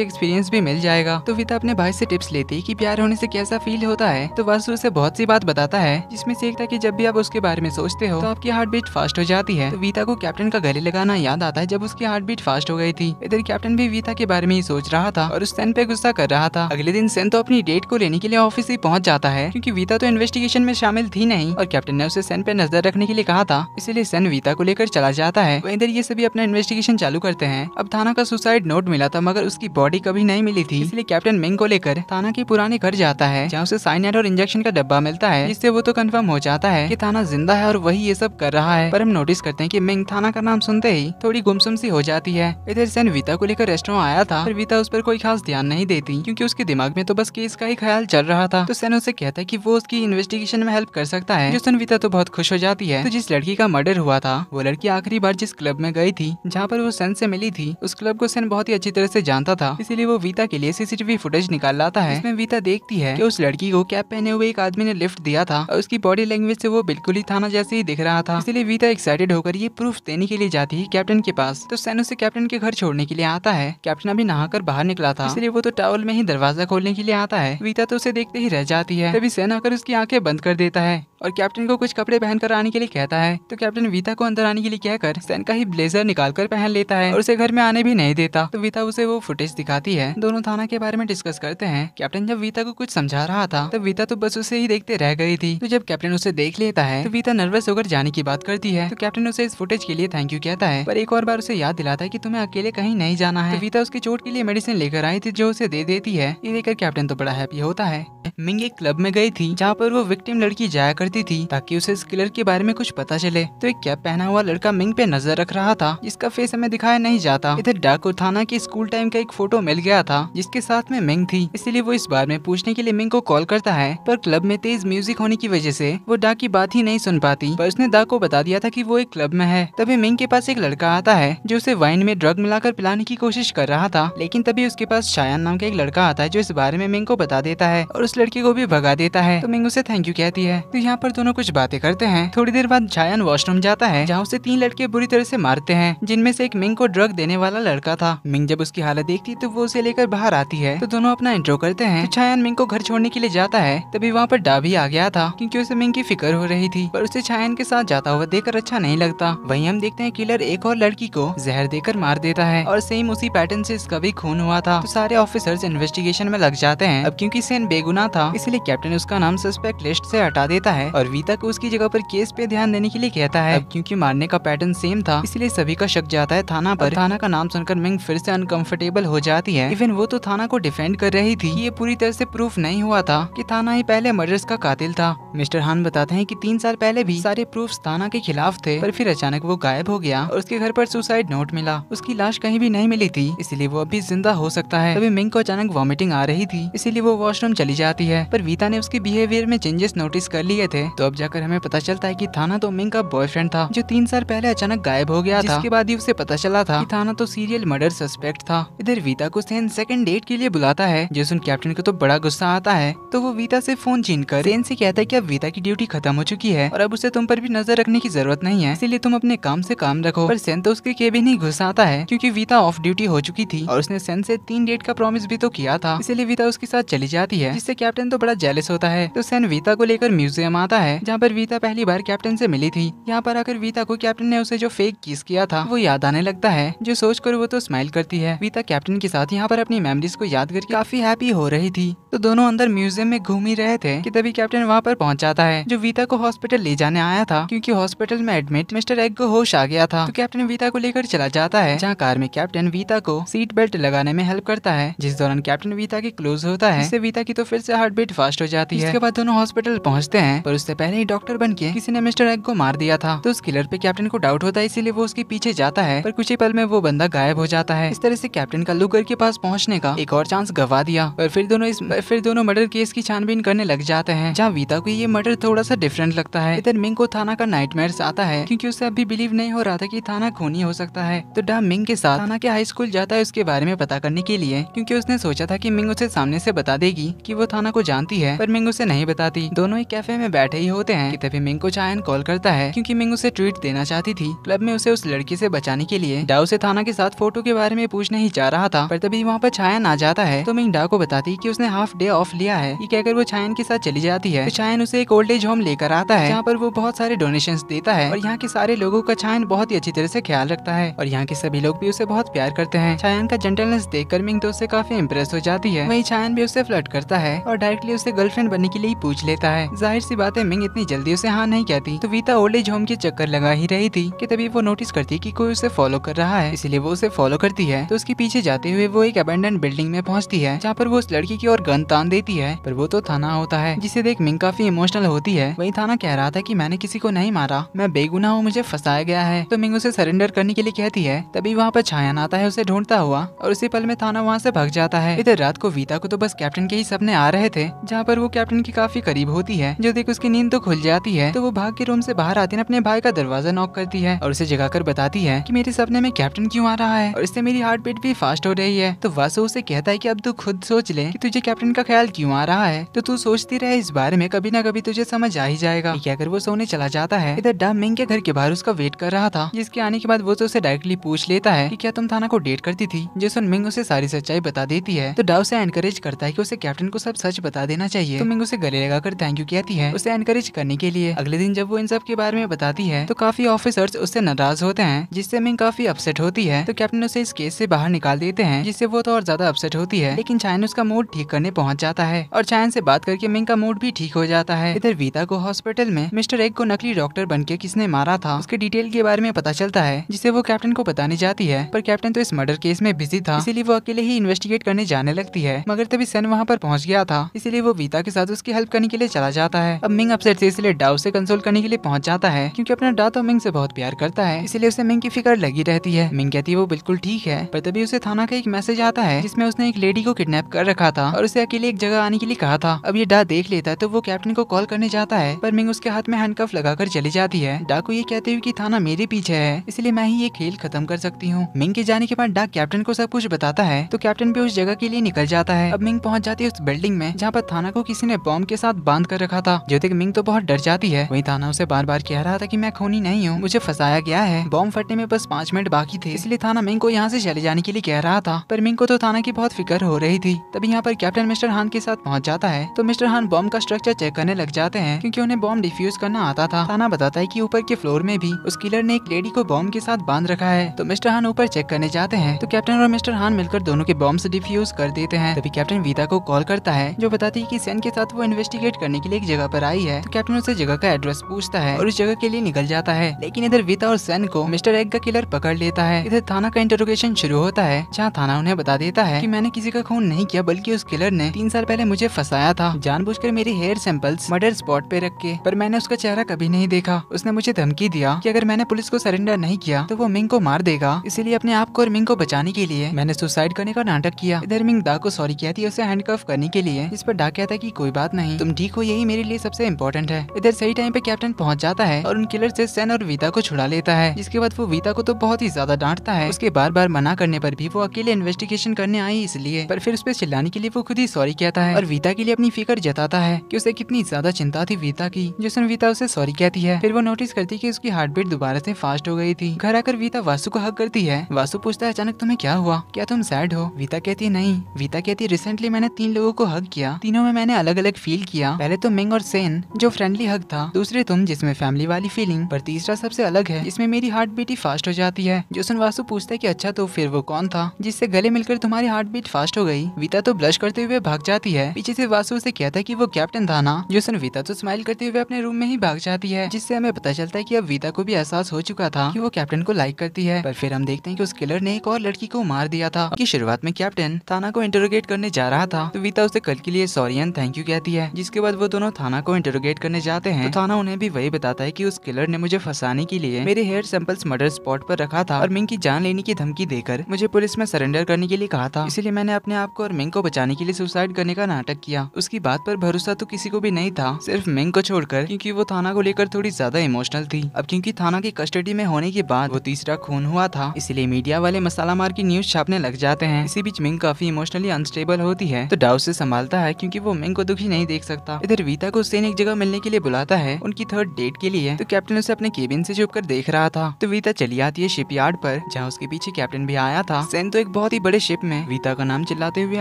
[SPEAKER 1] एक्सपीरियंस भी मिल जाएगा तो वीता अपने भाई से टिप्स लेती की प्यार होने से कैसा फील होता है तो वासु उसे बहुत सी बात बताता है जिसमें से एक था की जब भी आप उसके बारे में सोचते हो तो आपकी हार्ट बीट फास्ट हो जाती है तो वीता को कैप्टन का गले लगाना याद आता है जब उसकी हार्ट बीट फास्ट हो गई थी इधर कैप्टन भी वीता के बारे में ही सोच रहा था और उस सेन पे गुस्सा कर रहा था अगले दिन सेन तो अपनी अपनी डेट को लेने के लिए ऑफिस ही पहुंच जाता है क्योंकि वीता तो इन्वेस्टिगेशन में शामिल थी नहीं और कैप्टन ने उसे सेन पे नजर रखने के लिए कहा था इसलिए सेन वीता को लेकर चला जाता है वहीं इधर ये सभी अपना इन्वेस्टिगेशन चालू करते हैं अब थाना का सुसाइड नोट मिला था मगर उसकी बॉडी कभी नहीं मिली थी इसलिए कैप्टन मिंग को लेकर थाना के पुराने घर जाता है जहाँ उसे साइनाइड और इंजेक्शन का डब्बा मिलता है जिससे वो तो कन्फर्म हो जाता है की थाना जिंदा है और वही ये सब कर रहा है पर हम नोटिस करते हैं की मिंग थाना का नाम सुनते ही थोड़ी गुमसुम सी हो जाती है इधर सेन वीता को लेकर रेस्टोरेंट आया था पर वीता उस पर कोई खास ध्यान नहीं देती क्यूँकी उसके दिमाग में तो बस के केस का ही ख्याल चल रहा था तो सन उसे कहता है की वो उसकी इन्वेस्टिगेशन में हेल्प कर सकता है जो सुनविता तो बहुत खुश हो जाती है तो जिस लड़की का मर्डर हुआ था वो लड़की आखिरी बार जिस क्लब में गई थी जहाँ पर वो सन से मिली थी उस क्लब को सेन बहुत ही अच्छी तरह से जानता था इसीलिए वो वीता के लिए सीसीटीवी फुटेज निकाल लाता है इसमें वीता देखती है की उस लड़की को कैप पहने हुए एक आदमी ने लिफ्ट दिया था और उसकी बॉडी लैंग्वेज ऐसी वो बिल्कुल ही थाना जैसे ही दिख रहा था इसलिए वीता एक्साइटेड होकर ये प्रूफ देने के लिए जाती है कैप्टन के पास तो सैन उसे कैप्टन के घर छोड़ने के लिए आता है कैप्टन अभी नहाकर बाहर निकला था इसलिए वो तो टावल में ही दरवाजा खोलने के लिए आता है वीता तो उसे देखते ही रह जाती है तभी सेना आकर उसकी आंखें बंद कर देता है और कैप्टन को कुछ कपड़े पहनकर आने के लिए कहता है तो कैप्टन वीता को अंदर आने के लिए कहकर सैन का ही ब्लेजर निकाल कर पहन लेता है और उसे घर में आने भी नहीं देता तो वीता उसे वो फुटेज दिखाती है दोनों थाना के बारे में डिस्कस करते हैं कैप्टन जब वीता को कुछ समझा रहा था तब वीता तो बस उसे ही देखते रह गई थी तो जब कैप्टन उसे देख लेता है तो वीता नर्वस होकर जाने की बात करती है तो कैप्टन उसे इस फुटेज के लिए थैंक यू कहता है पर एक और बार उसे याद दिलाता है की तुम्हें अकेले कहीं नहीं जाना है तो वीता उसकी चोट के लिए मेडिसिन लेकर आई थी जो उसे दे देती है ये देखकर कैप्टन तो तो बड़ा हैप्पी होता है मिंग एक क्लब में गई थी जहाँ पर वो विक्टिम लड़की जाया करती थी ताकि उसे इस किलर के बारे में कुछ पता चले तो एक कैप पहना हुआ लड़का मिंग पे नजर रख रहा था जिसका फेस हमें दिखाया नहीं जाता इधर डाकुर थाना के स्कूल टाइम का एक फोटो मिल गया था जिसके साथ में मिंग थी इसलिए वो इस बार में पूछने के लिए मिंग को कॉल करता है पर क्लब में तेज म्यूजिक होने की वजह से वो डाक की बात ही नहीं सुन पाती पर उसने डाक को बता दिया था कि वो एक क्लब में है तभी मिंग के पास एक लड़का आता है जो उसे वाइन में ड्रग मिलाकर पिलाने की कोशिश कर रहा था लेकिन तभी उसके पास शायन नाम का एक लड़का आता है जो इस बारे में मिंग मिंग को बता देता है और उस लड़की को भी भगा देता है तो मिंग उसे थैंक यू कहती है तो यहाँ पर दोनों कुछ बातें करते हैं थोड़ी देर बाद छायन वॉशरूम जाता है जहाँ उसे तीन लड़के बुरी तरह से मारते हैं जिनमें से एक मिंग को ड्रग देने वाला लड़का था मिंग जब उसकी हालत देखती तो वो उसे लेकर बाहर आती है तो दोनों अपना इंट्रो करते हैं छायन तो मिंग को घर छोड़ने के लिए जाता है तभी वहाँ पर डाबी आ गया था क्यूँकी उसे मिंग की फिक्र हो रही थी पर उसे छायन के साथ जाता हुआ देखकर अच्छा नहीं लगता वही हम देखते हैं किलर एक और लड़की को जहर देकर मार देता है और सेम उसी पैटर्न से इसका भी खून हुआ था तो सारे ऑफिसर्स इन्वेस्टिगेशन में लग जाते हैं हैं अब क्योंकि सेन बेगुना था इसलिए कैप्टन उसका नाम सस्पेक्ट लिस्ट से हटा देता है और वीता को उसकी जगह पर केस पे ध्यान देने के लिए कहता है अब क्योंकि मारने का पैटर्न सेम था इसलिए सभी का शक जाता है थाना पर थाना का नाम सुनकर मिंग फिर से अनकंफर्टेबल हो जाती है इवन वो तो थाना को डिफेंड कर रही थी ये पूरी तरह से प्रूफ नहीं हुआ था कि थाना ही पहले मर्डर्स का कातिल था मिस्टर हान बताते हैं कि तीन साल पहले भी सारे प्रूफ थाना के खिलाफ थे पर फिर अचानक वो गायब हो गया और उसके घर पर सुसाइड नोट मिला उसकी लाश कहीं भी नहीं मिली थी इसलिए वो अभी जिंदा हो सकता है अभी मिंग को अचानक वॉमिटिंग आ रही थी इसीलिए वो वॉशरूम चली जाती है पर वीता ने उसके बिहेवियर में चेंजेस नोटिस कर लिए थे तो अब जाकर हमें पता चलता है की थाना तो मिंग का बॉयफ्रेंड था जो तीन साल पहले अचानक गायब हो गया था उसके बाद ही उसे पता चला था थाना तो सीरियल मर्डर सस्पेक्ट था इधर वीता को सेन सेकंड डेट के लिए बुलाता है जो सुन कैप्टन को तो बड़ा गुस्सा आता है तो वो वीता से फोन छीन कर सेन से कहता है कि अब वीता की ड्यूटी खत्म हो चुकी है और अब उसे तुम पर भी नजर रखने की जरूरत नहीं है इसीलिए तुम अपने काम से काम रखो पर सेन तो उसके भी नहीं गुस्सा आता है क्योंकि वीता ऑफ ड्यूटी हो चुकी थी और उसने सेन से तीन डेट का प्रॉमिस भी तो किया था इसलिए वीता उसके साथ चली जाती है जिससे कैप्टन तो बड़ा जेलस होता है तो सैन वीता को लेकर म्यूजियम आता है जहाँ पर वीता पहली बार कैप्टन से मिली थी यहाँ पर आकर वीता को कैप्टन ने उसे जो फेक किस किया था वो याद आने लगता है जो सोच कर वो तो स्माइल करती है वीता कैप्टन के साथ यहाँ पर अपनी मेमोरीज को याद करके काफी हैप्पी हो रही थी तो दोनों अंदर म्यूजियम में घूम ही रहे थे कि तभी कैप्टन वहाँ पर पहुँच जाता है जो वीता को हॉस्पिटल ले जाने आया था क्योंकि हॉस्पिटल में एडमिट मिस्टर एग को होश आ गया था तो कैप्टन वीता को लेकर चला जाता है जहाँ कार में कैप्टन वीता को सीट बेल्ट लगाने में हेल्प करता है जिस दौरान कैप्टन वीता के क्लोज होता होता है इससे वीता की तो फिर से हार्ट बीट फास्ट हो जाती है इसके बाद दोनों हॉस्पिटल पहुंचते हैं पर उससे पहले ही डॉक्टर बन के किसी ने मिस्टर एग को मार दिया था तो उस किलर पे कैप्टन को डाउट होता है इसीलिए वो उसके पीछे जाता है पर कुछ ही पल में वो बंदा गायब हो जाता है इस तरह से कैप्टन का लुगर के पास पहुँचने का एक और चांस गवा दिया और फिर दोनों इस फिर दोनों मर्डर केस की छानबीन करने लग जाते हैं जहाँ वीता को ये मर्डर थोड़ा सा डिफरेंट लगता है इधर मिंग को थाना का नाइट आता है क्यूँकी उसे अभी बिलीव नहीं हो रहा था की थाना खूनी हो सकता है तो डा मिंग के साथ थाना के हाई स्कूल जाता है उसके बारे में पता करने के लिए क्यूँकी उसने सोचा था की मिंग उसे सामने से बता देगी कि वो थाना को जानती है पर मिंग उसे नहीं बताती दोनों एक कैफे में बैठे ही होते हैं कि तभी मिंग को चायन कॉल करता है क्योंकि मिंग उसे ट्रीट देना चाहती थी क्लब में उसे उस लड़की से बचाने के लिए डाउ से थाना के साथ फोटो के बारे में पूछने ही जा रहा था पर तभी वहाँ पर छायन आ जाता है तो मिंग डाउ को बताती की उसने हाफ डे ऑफ लिया है ये कहकर वो छायन के साथ चली जाती है छायन उसे एक ओल्ड एज होम लेकर आता है जहाँ पर वो बहुत सारे डोनेशन देता है और यहाँ के सारे लोगों का छायन बहुत ही अच्छी तरह से ख्याल रखता है और यहाँ के सभी लोग भी उसे बहुत प्यार करते हैं छायन का जेंटलनेस देखकर मिंग तो उससे काफी इम्प्रेस हो जाती है वही छायन भी डायरेक्टली उससे फ्लर्ट करता है और डायरेक्टली उसे गर्लफ्रेंड बनने के लिए पूछ लेता है जाहिर सी बात है मिंग इतनी जल्दी उसे हाँ नहीं कहती तो वीता ओल्ड एज होम के चक्कर लगा ही रही थी कि तभी वो नोटिस करती कि कोई उसे फॉलो कर रहा है इसलिए वो उसे फॉलो करती है तो उसके पीछे जाते हुए वो एक अबेंडन बिल्डिंग में पहुँचती है जहाँ पर वो उस लड़की की ओर गन तान देती है पर वो तो थाना होता है जिसे देख मिंग काफी इमोशनल होती है वही थाना कह रहा था की मैंने किसी को नहीं मारा मैं बेगुना हूँ मुझे फंसाया गया है तो मिंग उसे सरेंडर करने के लिए कहती है तभी वहाँ पर छायान आता है उसे ढूंढता हुआ और उसी पल में थाना वहाँ से भग जाता है इधर रात को वीता को तो बस कैप्टन के ही सपने आ रहे थे जहाँ पर वो कैप्टन की काफी करीब होती है जो देख उसकी नींद तो खुल जाती है तो वो भाग के रूम से बाहर आती है अपने भाई का दरवाजा नॉक करती है और उसे जगाकर बताती है की मेरे सपने में कैप्टन क्यूँ आ रहा है और इससे मेरी हार्ट बीट भी फास्ट हो रही है तो वासु उसे कहता है की अब तू खुद सोच ले की तुझे कैप्टन का ख्याल क्यूँ आ रहा है तो तू सोचती रहे इस बारे में कभी ना कभी तुझे समझ आ ही जाएगा क्या अगर वो सोने चला जाता है इधर डा मिंग के घर के बाहर उसका वेट कर रहा था जिसके आने के बाद वो तो उसे डायरेक्टली पूछ लेता है की क्या तुम थाना को डेट करती थी जिसमें मिंग उसे सारी सच्चाई बता देती है तो डा उसे एनकरेज कर करता है कि उसे कैप्टन को सब सच बता देना चाहिए तो मिंग उसे गले लगाकर थैंक यू कहती है उसे एनकरेज करने के लिए अगले दिन जब वो इन सब के बारे में बताती है तो काफी ऑफिसर्स उससे नाराज होते हैं जिससे मिंग काफी अपसेट होती है तो कैप्टन उसे इस केस से बाहर निकाल देते हैं जिससे वो तो और ज्यादा अपसेट होती है लेकिन चायन उसका मूड ठीक करने पहुंच जाता है और चायन से बात करके मिंग का मूड भी ठीक हो जाता है इधर वीता को हॉस्पिटल में मिस्टर एग को नकली डॉक्टर बन के किसने मारा था उसके डिटेल के बारे में पता चलता है जिसे वो कैप्टन को बताने जाती है पर कैप्टन तो इस मर्डर केस में बिजी था इसीलिए वो अकेले ही इन्वेस्टिगेट करने जाने लगती है मगर तभी भी सन वहाँ पर पहुँच गया था इसलिए वो वीता के साथ उसकी हेल्प करने के लिए चला जाता है अब मिंग अपसेट से इसलिए डाउ से कंसोल करने के लिए पहुँच जाता है क्योंकि अपना डा तो मिंग से बहुत प्यार करता है इसलिए उसे मिंग की फिक्र लगी रहती है मिंग कहती है वो बिल्कुल ठीक है पर तभी उसे थाना का एक मैसेज आता है जिसमें उसने एक लेडी को किडनेप कर रखा था और उसे अकेले एक जगह आने के लिए कहा था अब ये डा देख लेता है तो वो कैप्टन को कॉल करने जाता है पर मिंग उसके हाथ में हैंडकफ लगाकर चली जाती है डा को ये कहते हुए की थाना मेरे पीछे है इसलिए मैं ही ये खेल खत्म कर सकती हूँ मिंग के जाने के बाद डा कैप्टन को सब कुछ बताता है तो कैप्टन भी उस जगह के लिए निकल जाता है अब मिंग मिंग पहुंच जाती है उस बिल्डिंग में जहाँ पर थाना को किसी ने बॉम्ब के साथ बांध कर रखा था ज्योतिक मिंग तो बहुत डर जाती है वही थाना उसे बार बार कह रहा था की मैं खूनी नहीं हूँ मुझे फंसाया गया है बॉम्ब फटने में बस पांच मिनट बाकी थे इसलिए थाना मिंग को यहाँ ऐसी चले जाने के लिए कह रहा था पर मिंग को तो थाना की बहुत फिक्र हो रही थी तभी यहाँ पर कैप्टन मिस्टर हान के साथ पहुँच जाता है तो मिस्टर हान बॉम्ब का स्ट्रक्चर चेक करने लग जाते हैं क्योंकि उन्हें बॉम्ब डिफ्यूज करना आता था थाना बताता है कि ऊपर के फ्लोर में भी उस किलर ने एक लेडी को बॉम्ब के साथ बांध रखा है तो मिस्टर हान ऊपर चेक करने जाते हैं तो कैप्टन और मिस्टर हान मिलकर दोनों के बॉम्ब से डिफ्यूज कर देते हैं तभी कैप्टन वीता को कॉल करता है जो बताती है कि सैन के साथ वो इन्वेस्टिगेट करने के लिए एक जगह पर आई है तो कैप्टन उसे जगह का एड्रेस पूछता है और उस जगह के लिए निकल जाता है लेकिन इधर वीता और सैन को मिस्टर एग का किलर पकड़ लेता है इधर थाना का इंटरोगेशन शुरू होता है जहाँ थाना उन्हें बता देता है की मैंने किसी का खून नहीं किया बल्कि उस किलर ने तीन साल पहले मुझे फंसाया था जान मेरी हेयर सैंपल मर्डर स्पॉट पे रख के पर मैंने उसका चेहरा कभी नहीं देखा उसने मुझे धमकी दिया कि अगर मैंने पुलिस को सरेंडर नहीं किया तो वो मिंग को मार देगा इसीलिए अपने आप को और मिंग को बचाने के लिए मैंने सुसाइड करने का नाटक किया इधर मिंग दा को सॉरी किया थी से हैंडकफ करने के लिए इस पर डाक था की कोई बात नहीं तुम ठीक हो यही मेरे लिए सबसे इम्पोर्टेंट है इधर सही टाइम पे कैप्टन पहुंच जाता है और उन किलर से सैन और वीता को छुड़ा लेता है जिसके बाद वो वीता को तो बहुत ही ज्यादा डांटता है उसके बार बार मना करने पर भी वो अकेले इन्वेस्टिगेशन करने आई इसलिए पर फिर उस पर चिल्लाने के लिए वो खुद ही सॉरी कहता है और वीता के लिए अपनी फिक्र जताता है की उसे कितनी ज्यादा चिंता थी वीता की जो सुन वीता उसे सॉरी कहती है फिर वो नोटिस करती की उसकी हार्ट बीट दोबारा ऐसी फास्ट हो गई थी घर आकर वीता वासु को हक करती है वासु पूछता है अचानक तुम्हें क्या हुआ क्या तुम सैड हो वीता कहती है नहीं वीता कहती रिसेंटली रिसेंटली मैंने तीन लोगों को हक किया तीनों में मैंने अलग अलग फील किया पहले तो मिंग और सेन जो फ्रेंडली हक था दूसरे तुम जिसमें फैमिली वाली फीलिंग पर तीसरा सबसे अलग है इसमें मेरी हार्ट बीट ही फास्ट हो जाती है जोसन वासु पूछता है की अच्छा तो फिर वो कौन था जिससे गले मिलकर तुम्हारी हार्ट बीट फास्ट हो गई वीता तो ब्लश करते हुए भाग जाती है पीछे से वासु उसे कहता है की वो कैप्टन था ना सुन वीता तो स्माइल करते हुए अपने रूम में ही भाग जाती है जिससे हमें पता चलता है की अब वीता को भी एहसास हो चुका था की वो कैप्टन को लाइक करती है पर फिर हम देखते हैं की उस किलर ने एक और लड़की को मार दिया था की शुरुआत में कैप्टन थाना को इंटरोगेट करने जा रहा रहा था तो वीता उसे कल के लिए सॉरी एंड थैंक यू कहती है जिसके बाद वो दोनों थाना को इंटरोगेट करने जाते हैं तो थाना उन्हें भी वही बताता है की उस किलर ने मुझे फंसाने के लिए मेरे हेयर सैंपल्स मर्डर स्पॉट पर रखा था और मिंग की जान लेने की धमकी देकर मुझे पुलिस में सरेंडर करने के लिए कहा था इसलिए मैंने अपने आप को और मिंग को बचाने के लिए सुसाइड करने का नाटक किया उसकी बात पर भरोसा तो किसी को भी नहीं था सिर्फ मिंग को छोड़कर क्योंकि वो थाना को लेकर थोड़ी ज्यादा इमोशनल थी अब क्योंकि थाना की कस्टडी में होने के बाद वो तीसरा खून हुआ था इसलिए मीडिया वाले मसाला मार की न्यूज छापने लग जाते हैं इसी बीच मिंग काफी इमोशनली अनस्टेबल हो होती है तो डाउ उसे संभालता है क्योंकि वो मिंग को दुखी नहीं देख सकता इधर वीता को सेन एक जगह मिलने के लिए बुलाता है उनकी थर्ड डेट के लिए तो कैप्टन उसे अपने केबिन से छुप कर देख रहा था तो वीता चली आती है यार्ड पर जहाँ उसके पीछे कैप्टन भी आया था सेन तो एक बहुत ही बड़े शिप में वीता का नाम चिल्लाते हुए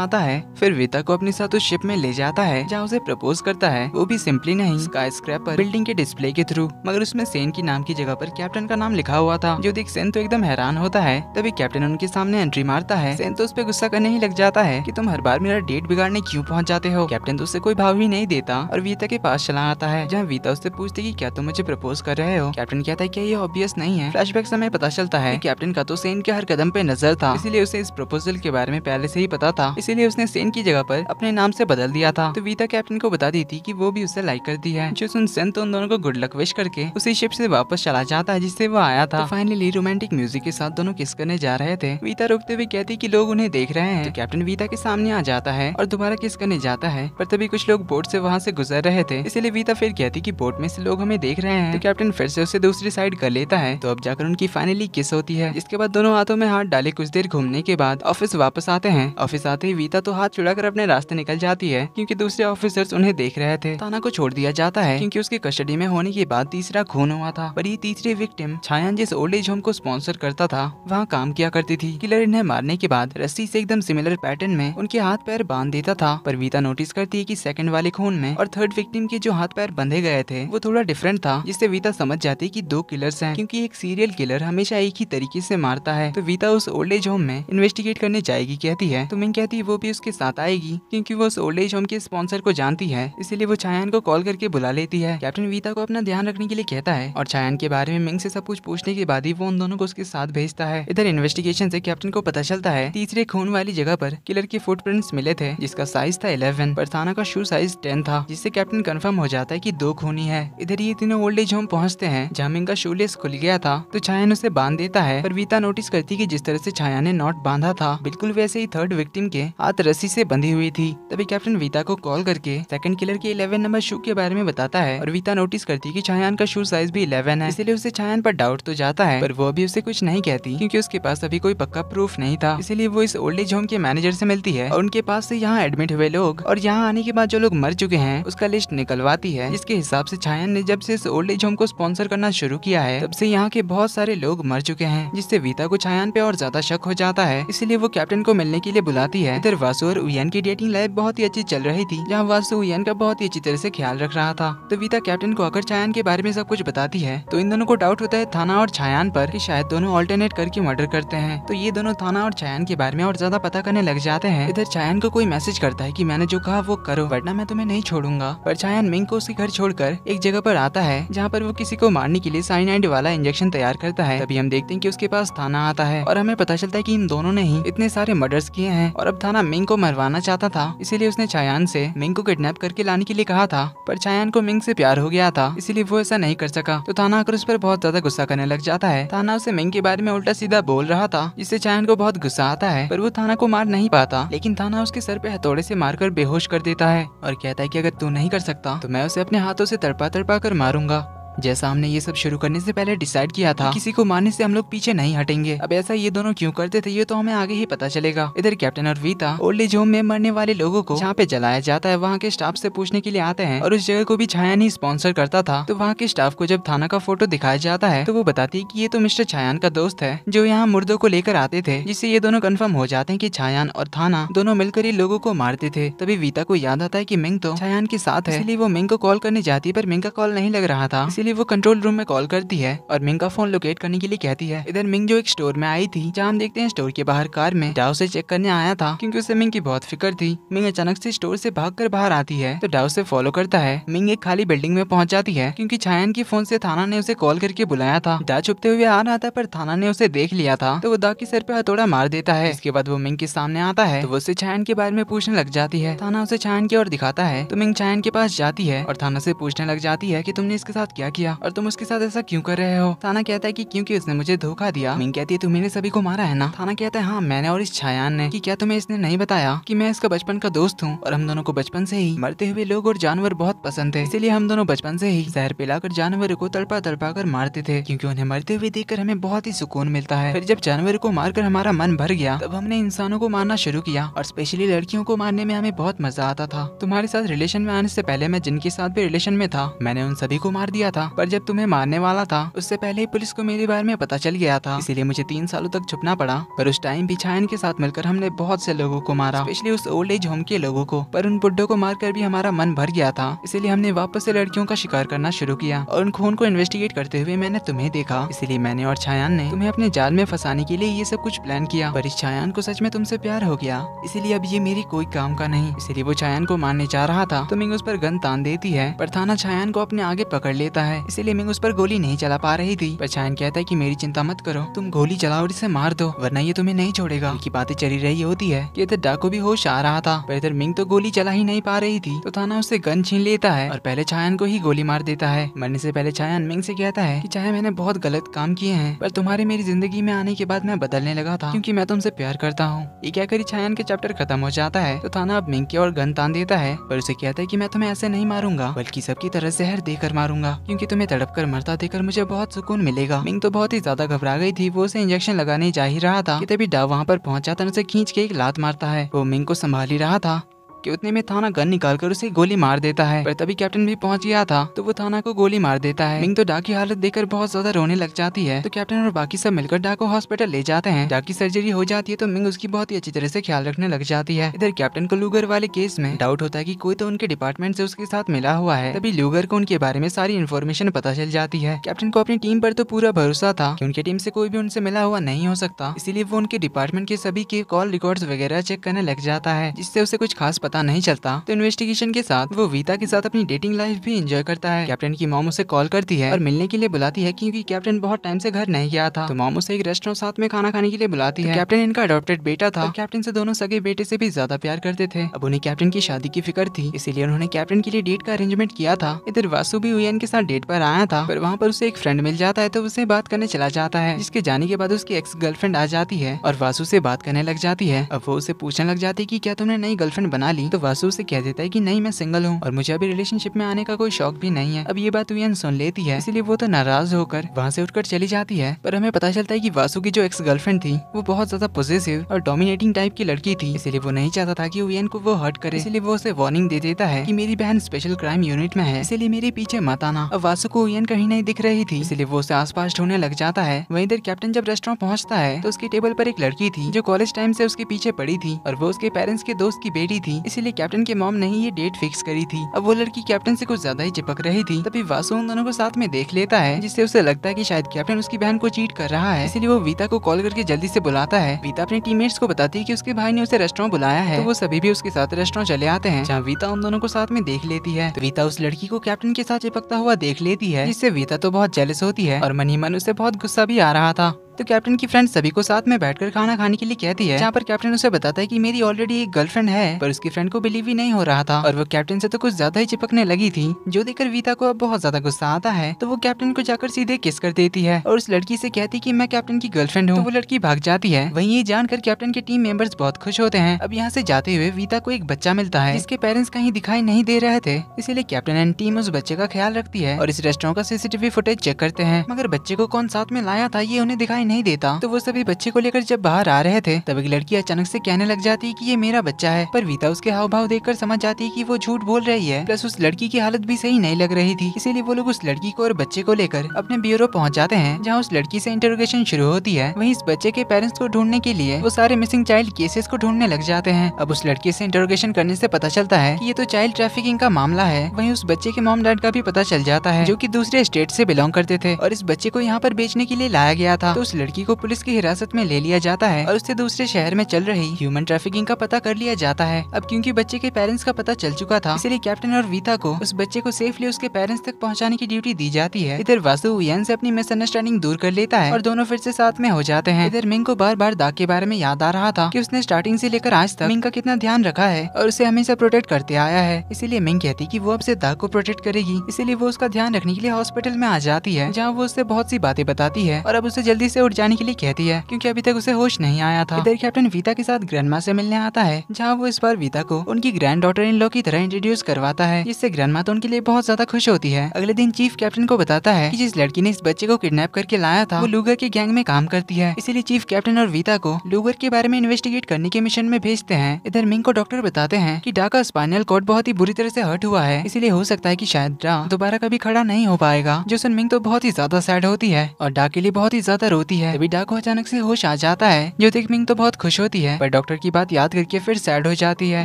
[SPEAKER 1] आता है फिर वीता को अपने साथ उस शिप में ले जाता है जहाँ उसे प्रपोज करता है वो भी सिंपली नहीं स्काई स्क्रैपर बिल्डिंग के डिस्प्ले के थ्रू मगर उसमें सेन की नाम की जगह पर कैप्टन का नाम लिखा हुआ था जो देख सेन तो एकदम हैरान होता है तभी कैप्टन उनके सामने एंट्री मारता है सेन तो उस पर गुस्सा करने ही लग जाता है की तुम हर बार बार मेरा डेट बिगाड़ने क्यों पहुंच जाते हो कैप्टन तो उसे कोई भाव ही नहीं देता और वीता के पास चला आता है जहाँ वीता उससे पूछती की क्या तुम मुझे प्रपोज कर रहे हो कैप्टन कहता है क्या ये ऑब्वियस नहीं है बैक समय पता चलता है कैप्टन का तो सेन के हर कदम पे नजर था इसीलिए उसे इस प्रपोजल के बारे में पहले से ही पता था इसीलिए उसने सेन की जगह आरोप अपने नाम ऐसी बदल दिया था तो वीता कैप्टन को बता दी थी की वो भी उसे लाइक करती है जो सुन सेन तो उन दोनों को गुड लक विश करके उसी शिप ऐसी वापस चला जाता है जिससे वो आया था फाइनली रोमांटिक म्यूजिक के साथ दोनों किस करने जा रहे थे वीता रुकते हुए कहती की लोग उन्हें देख रहे हैं कैप्टन तो वीता के सामने आ जाता है और दोबारा किस करने जाता है पर तभी कुछ लोग बोट से वहाँ से गुजर रहे थे इसलिए वीता फिर कहती की बोट में से लोग हमें देख रहे हैं तो कैप्टन फिर से उसे दूसरी साइड कर लेता है तो अब जाकर उनकी फाइनली किस होती है इसके बाद दोनों हाथों में हाथ डाले कुछ देर घूमने के बाद ऑफिस वापस आते हैं ऑफिस आते ही वीता तो हाथ छुड़ा अपने रास्ते निकल जाती है क्यूँकी दूसरे ऑफिसर उन्हें देख रहे थे थाना को छोड़ दिया जाता है क्यूँकी उसके कस्टडी में होने के बाद तीसरा खून हुआ था पर ये तीसरी विक्टिम छाया जिस ओल्ड एज होम को स्पॉन्सर करता था वहाँ काम किया करती थी किलर इन्हें मारने के बाद रस्सी से एकदम सिमिलर पैटर्न में उनके हाथ हाथ पैर बांध देता था पर वीता नोटिस करती है कि सेकंड वाले खून में और थर्ड विक्टिम के जो हाथ पैर बंधे गए थे वो थोड़ा डिफरेंट था जिससे वीता समझ जाती कि दो किलर्स हैं क्योंकि एक सीरियल किलर हमेशा एक ही तरीके से मारता है तो वीता उस ओल्ड एज होम में इन्वेस्टिगेट करने जाएगी कहती है तो मिंग कहती है वो भी उसके साथ आएगी क्यूँकी वो उस ओल्ड एज होम के स्पॉन्सर को जानती है इसीलिए वो छायान को कॉल करके बुला लेती है कैप्टन वीता को अपना ध्यान रखने के लिए कहता है और छायान के बारे में मिंग से सब कुछ पूछने के बाद ही वो उन दोनों को उसके साथ भेजता है इधर इन्वेस्टिगेशन से कैप्टन को पता चलता है तीसरे खून वाली जगह पर किलर के फुटप्रिंट खून्स मिले थे जिसका साइज था इलेवन थाना का शू साइज टेन था जिससे कैप्टन कंफर्म हो जाता है की दो खूनी है इधर ये तीनों ओल्ड एज होम पहुँचते हैं जहाँ इनका शूलेस खुल गया था तो छायन उसे बांध देता है पर वीता नोटिस करती की जिस तरह से छाया ने नॉट बांधा था बिल्कुल वैसे ही थर्ड विक्टिम के हाथ रस्सी से बंधी हुई थी तभी कैप्टन वीता को कॉल करके सेकंड किलर के इलेवन नंबर शू के बारे में बताता है और वीता नोटिस करती कि छायान का शू साइज भी इलेवन है इसलिए उसे छायान पर डाउट तो जाता है पर वो अभी उसे कुछ नहीं कहती क्योंकि उसके पास अभी कोई पक्का प्रूफ नहीं था इसलिए वो इस ओल्ड एज होम के मैनेजर से मिलती है और उनके जिनके पास से यहाँ एडमिट हुए लोग और यहाँ आने के बाद जो लोग मर चुके हैं उसका लिस्ट निकलवाती है इसके हिसाब से छायन ने जब से इस ओल्ड एज होम को स्पॉन्सर करना शुरू किया है तब से यहाँ के बहुत सारे लोग मर चुके हैं जिससे वीता को छायन पे और ज्यादा शक हो जाता है इसीलिए वो कैप्टन को मिलने के लिए बुलाती है इधर वासु और उन की डेटिंग लाइफ बहुत ही अच्छी चल रही थी जहाँ वासु उन का बहुत ही अच्छी तरह से ख्याल रख रहा था तो वीता कैप्टन को आकर छायन के बारे में सब कुछ बताती है तो इन दोनों को डाउट होता है थाना और छायन पर की शायद दोनों ऑल्टरनेट करके मर्डर करते हैं तो ये दोनों थाना और छायन के बारे में और ज्यादा पता करने लग जाते हैं इधर छाया चायन को कोई मैसेज करता है कि मैंने जो कहा वो करो वरना मैं तुम्हें नहीं छोड़ूंगा पर चायन मिंग को उसके घर छोड़कर एक जगह पर आता है जहाँ पर वो किसी को मारने के लिए साइनाइड वाला इंजेक्शन तैयार करता है तभी हम देखते हैं कि उसके पास थाना आता है और हमें पता चलता है कि इन दोनों ने ही इतने सारे मर्डर्स किए हैं और अब थाना मिंग को मरवाना चाहता था इसीलिए उसने चायन से मिंग को किडनेप करके लाने के लिए कहा था पर चायन को मिंग से प्यार हो गया था इसीलिए वो ऐसा नहीं कर सका तो थाना आकर उस पर बहुत ज्यादा गुस्सा करने लग जाता है थाना उसे मिंग के बारे में उल्टा सीधा बोल रहा था जिससे चायन को बहुत गुस्सा आता है पर वो थाना को मार नहीं पाता लेकिन थाना अपना उसके सर पे हथौड़े से मारकर बेहोश कर देता है और कहता है कि अगर तू नहीं कर सकता तो मैं उसे अपने हाथों से तड़पा तड़पा कर मारूंगा जैसा हमने ये सब शुरू करने से पहले डिसाइड किया था कि किसी को मारने से हम लोग पीछे नहीं हटेंगे अब ऐसा ये दोनों क्यों करते थे ये तो हमें आगे ही पता चलेगा इधर कैप्टन और वीता ओल्ड एज होम में मरने वाले लोगों को जहाँ पे जलाया जाता है वहाँ के स्टाफ से पूछने के लिए आते हैं और उस जगह को भी छायान ही स्पॉन्सर करता था तो वहाँ के स्टाफ को जब थाना का फोटो दिखाया जाता है तो वो बताती है की ये तो मिस्टर छायान का दोस्त है जो यहाँ मुर्दों को लेकर आते थे जिससे ये दोनों कन्फर्म हो जाते हैं की छायान और थाना दोनों मिलकर ही लोगों को मारते थे तभी वीता को याद आता है की मिंग तो छायान के साथ है इसलिए वो मिंग को कॉल करने जाती है पर मिंग का कॉल नहीं लग रहा था इसलिए लिए वो कंट्रोल रूम में कॉल करती है और मिंग का फोन लोकेट करने के लिए कहती है इधर मिंग जो एक स्टोर में आई थी जहाँ हम देखते हैं स्टोर के बाहर कार में डाउ से चेक करने आया था क्योंकि उसे मिंग की बहुत फिक्र थी मिंग अचानक से स्टोर से भागकर बाहर आती है तो डाउ से फॉलो करता है मिंग एक खाली बिल्डिंग में पहुंच जाती है क्यूँकी छायन के फोन से थाना ने उसे कॉल करके बुलाया था डा छुपते हुए आ रहा था पर थाना ने उसे देख लिया था तो वो दा के सर पे हथौड़ा मार देता है इसके बाद वो मिंग के सामने आता है तो वो उसे छायन के बारे में पूछने लग जाती है थाना उसे छायन की ओर दिखाता है तो मिंग छायन के पास जाती है और थाना से पूछने लग जाती है की तुमने इसके साथ क्या किया और तुम उसके साथ ऐसा क्यों कर रहे हो थाना कहता है कि क्योंकि उसने मुझे धोखा दिया मिंग कहती है तुमने सभी को मारा है ना थाना कहता है हाँ मैंने और इस छायान ने कि क्या तुम्हें इसने नहीं बताया कि मैं इसका बचपन का दोस्त हूँ और हम दोनों को बचपन से ही मरते हुए लोग और जानवर बहुत पसंद थे इसलिए हम दोनों बचपन से ही जहर पिलाकर जानवर को तड़पा तड़पा कर मारते थे क्यूँकी उन्हें मरते हुए कर हमें बहुत ही सुकून मिलता है फिर जब जानवर को मारकर हमारा मन भर गया तब हमने इंसानों को मारना शुरू किया और स्पेशली लड़कियों को मारने में हमें बहुत मजा आता था तुम्हारे साथ रिलेशन में आने से पहले मैं जिनके साथ भी रिलेशन में था मैंने उन सभी को मार दिया था था पर जब तुम्हें मारने वाला था उससे पहले ही पुलिस को मेरे बारे में पता चल गया था इसलिए मुझे तीन सालों तक छुपना पड़ा पर उस टाइम भी छायन के साथ मिलकर हमने बहुत से लोगों को मारा इसलिए उस ओल्ड एज होम के लोगों को पर उन बुड्ढो को मारकर भी हमारा मन भर गया था इसलिए हमने वापस से लड़कियों का शिकार करना शुरू किया और उन खून को इन्वेस्टिगेट करते हुए मैंने तुम्हें देखा इसलिए मैंने और छायान ने तुम्हें अपने जाल में फंसाने के लिए ये सब कुछ प्लान किया पर इस छायान को सच में तुमसे प्यार हो गया इसीलिए अब ये मेरी कोई काम का नहीं इसलिए वो छायान को मारने जा रहा था तुम्हें उस पर गन तान देती है पर थाना छायान को अपने आगे पकड़ लेता है है इसीलिए मिंग उस पर गोली नहीं चला पा रही थी पर छायन कहता है की मेरी चिंता मत करो तुम गोली चलाओ और इसे मार दो वरना ये तुम्हें नहीं छोड़ेगा की बातें चली रही होती है की इधर डाकू भी होश आ रहा था पर इधर मिंग तो गोली चला ही नहीं पा रही थी तो थाना उससे गन छीन लेता है और पहले छायन को ही गोली मार देता है मरने से पहले छायन मिंग से कहता है की चाहे मैंने बहुत गलत काम किए हैं पर तुम्हारे मेरी जिंदगी में आने के बाद मैं बदलने लगा था क्यूँकी मैं तुमसे प्यार करता हूँ ये करी छायन के चैप्टर खत्म हो जाता है तो थाना अब मिंग की और गन तान देता है पर उसे कहता है की मैं तुम्हें ऐसे नहीं मारूंगा बल्कि सबकी तरह जहर देकर मारूंगा क्यूँकी की तुम्हें तड़प कर मरता देखकर मुझे बहुत सुकून मिलेगा मिंग तो बहुत ही ज्यादा घबरा गई थी वो उसे इंजेक्शन लगाने जा ही रहा था कि तभी डाव वहाँ पर पहुंचा जाता उसे खींच के एक लात मारता है वो मिंग को संभाल ही रहा था कि उतने में थाना गन निकाल कर उसे गोली मार देता है पर तभी कैप्टन भी पहुंच गया था तो वो थाना को गोली मार देता है मिंग तो डाकी हालत देखकर बहुत ज्यादा रोने लग जाती है तो कैप्टन और बाकी सब मिलकर डाको हॉस्पिटल ले जाते हैं डाकी सर्जरी हो जाती है तो मिंग उसकी बहुत ही अच्छी तरह से ख्याल रखने लग जाती है इधर कैप्टन को लूगर वाले केस में डाउट होता है की कोई तो उनके डिपार्टमेंट से उसके साथ मिला हुआ है तभी लूगर को उनके बारे में सारी इन्फॉर्मेशन पता चल जाती है कैप्टन को अपनी टीम पर तो पूरा भरोसा था उनकी टीम से कोई भी उनसे मिला हुआ नहीं हो सकता इसीलिए वो उनके डिपार्टमेंट के सभी के कॉल रिकॉर्ड वगैरह चेक करने लग जाता है जिससे उसे कुछ खास पता पता नहीं चलता तो इन्वेस्टिगेशन के साथ वो वीता के साथ अपनी डेटिंग लाइफ भी इंजॉय करता है कैप्टन की मोम उसे कॉल करती है और मिलने के लिए बुलाती है क्योंकि कैप्टन बहुत टाइम से घर नहीं गया था तो मोम उसे एक रेस्टोरेंट साथ में खाना खाने के लिए बुलाती तो है कैप्टन इनका अडोप्टेड बेटा था कैप्टन तो से दोनों सगे बेटे से भी ज्यादा प्यार करते थे अब उन्हें कैप्टन की शादी की फिक्र थी इसीलिए उन्होंने कैप्टन के लिए डेट का अरेंजमेंट किया था इधर वासु भी हुई के साथ डेट पर आया था पर वहाँ पर उसे एक फ्रेंड मिल जाता है तो उसे बात करने चला जाता है जिसके जाने के बाद उसकी एक्स गर्लफ्रेंड आ जाती है और वासु से बात करने लग जाती है अब वो उसे पूछने लग जाती है की क्या तुमने नई गर्लफ्रेंड बना ली तो वासु उसे कह देता है की नहीं मैं सिंगल हूँ और मुझे अभी रिलेशनशिप में आने का कोई शौक भी नहीं है अब ये बात उयन सुन लेती है इसलिए वो तो नाराज होकर वहाँ से उठकर चली जाती है पर हमें पता चलता है की वासु की जो एक्स गर्लफ्रेंड थी वो बहुत ज्यादा पॉजिटिव और डोमिनेटिंग टाइप की लड़की थी इसलिए वो नहीं चाहता था की उयन को वो हर्ट करे इसलिए वो उसे वार्निंग दे देता है की मेरी बहन स्पेशल क्राइम यूनिट में है इसलिए मेरे पीछे मत आना अब वासु को उयन कहीं नहीं दिख रही थी इसलिए वो उसे पास ढूंढने लग जाता है वही इधर कैप्टन जब रेस्टोरेंट पहुँचता है तो उसके टेबल पर एक लड़की थी जो कॉलेज टाइम से उसके पीछे पड़ी थी और वो उसके पेरेंट्स के दोस्त की बेटी थी इसीलिए कैप्टन के मॉम ने ही ये डेट फिक्स करी थी अब वो लड़की कैप्टन से कुछ ज्यादा ही चिपक रही थी तभी वासु उन दोनों को साथ में देख लेता है जिससे उसे लगता है की शायद कैप्टन उसकी बहन को चीट कर रहा है इसलिए वो वीता को कॉल करके जल्दी से बुलाता है वीता अपने टीममेट्स को बताती है की उसके भाई ने उसे रेस्टोरेंट बुलाया है तो वो सभी भी उसके साथ रेस्टोरेंट चले आते हैं जहाँ वीता उन दोनों को साथ में देख लेती है तो वीता उस लड़की को कैप्टन के साथ चिपकता हुआ देख लेती है जिससे वीता तो बहुत जेलस होती है और मनी मन उसे बहुत गुस्सा भी आ रहा था तो कैप्टन की फ्रेंड सभी को साथ में बैठकर खाना खाने के लिए कहती है जहाँ पर कैप्टन उसे बताता है की मेरी ऑलरेडी एक गर्लफ्रेंड है पर उसकी फ्रेंड को बिलीव ही नहीं हो रहा था और वो कैप्टन से तो कुछ ज्यादा ही चिपकने लगी थी जो देखकर वीता को अब बहुत ज्यादा गुस्सा आता है तो वो कैप्टन को जाकर सीधे किस कर देती है और उस लड़की से कहती की मैं कैप्टन की गर्लफ्रेंड हूँ तो वो लड़की भाग जाती है वही ये जानकर कैप्टन के टीम मेंबर्स बहुत खुश होते हैं अब यहाँ से जाते हुए वीता को एक बच्चा मिलता है इसके पेरेंट्स कहीं दिखाई नहीं दे रहे थे इसीलिए कैप्टन एंड टीम उस बच्चे का ख्याल रखती है और इस रेस्टोरेंट का सीसीटीवी फुटेज चेक करते हैं मगर बच्चे को कौन साथ में लाया था ये उन्हें दिखाई नहीं देता तो वो सभी बच्चे को लेकर जब बाहर आ रहे थे तब एक लड़की अचानक से कहने लग जाती है कि ये मेरा बच्चा है पर वीता उसके हाव भाव देखकर समझ जाती है कि वो झूठ बोल रही है प्लस उस लड़की की हालत भी सही नहीं लग रही थी इसीलिए वो लोग उस लड़की को और बच्चे को लेकर अपने ब्यूरो पहुँच जाते हैं जहाँ उस लड़की से इंटरोगेशन शुरू होती है वही इस बच्चे के पेरेंट्स को ढूंढने के लिए वो सारे मिसिंग चाइल्ड केसेस को ढूंढने लग जाते हैं अब उस लड़की से इंटरोगेशन करने से पता चलता है कि ये तो चाइल्ड ट्रैफिकिंग का मामला है वहीं उस बच्चे के मॉम डैड का भी पता चल जाता है जो कि दूसरे स्टेट से बिलोंग करते थे और इस बच्चे को यहाँ पर बेचने के लिए लाया गया था तो उस लड़की को पुलिस की हिरासत में ले लिया जाता है और उससे दूसरे शहर में चल रही ह्यूमन ट्रैफिकिंग का पता कर लिया जाता है अब क्योंकि बच्चे के पेरेंट्स का पता चल चुका था इसलिए कैप्टन और वीता को उस बच्चे को सेफली उसके पेरेंट्स तक पहुँचाने की ड्यूटी दी जाती है इधर वासु यन से अपनी मिसअंडरस्टैंडिंग दूर कर लेता है और दोनों फिर से साथ में हो जाते हैं इधर मिंग को बार बार दाग के बारे में याद आ रहा था की उसने स्टार्टिंग ऐसी लेकर आज तक मिंग का कितना ध्यान रखा है और उसे हमेशा प्रोटेक्ट करते आया है इसीलिए मिंग कहती की वो अब से दाग को प्रोटेक्ट करेगी इसीलिए वो उसका ध्यान रखने के लिए हॉस्पिटल में आ जाती है जहाँ वो उससे बहुत सी बातें बताती है और अब उसे जल्दी से उठ जाने के लिए कहती है क्योंकि अभी तक उसे होश नहीं आया था इधर कैप्टन वीता के साथ ग्रैंडमा से मिलने आता है जहाँ वो इस बार वीता को उनकी ग्रैंड डॉटर इन लॉ की तरह इंट्रोड्यूस करवाता है जिससे मा तो उनके लिए बहुत ज्यादा खुश होती है अगले दिन चीफ कैप्टन को बताता है की जिस लड़की ने इस बच्चे को किडनेप करके लाया था वो लूगर के गैंग में काम करती है इसीलिए चीफ कैप्टन और वीता को लूगर के बारे में इन्वेस्टिगेट करने के मिशन में भेजते हैं इधर मिंग को डॉक्टर बताते हैं की डा का स्पाइनल कोड बहुत ही बुरी तरह से हर्ट हुआ है इसीलिए हो सकता है की शायद डा दोबारा कभी खड़ा नहीं हो पाएगा जो सुन मिंग तो बहुत ही ज्यादा सैड होती है और डा के लिए बहुत ही ज्यादा रोती जाती है तभी डा अचानक से होश आ जाता है ज्योतिक मिंग तो बहुत खुश होती है पर डॉक्टर की बात याद करके फिर सैड हो जाती है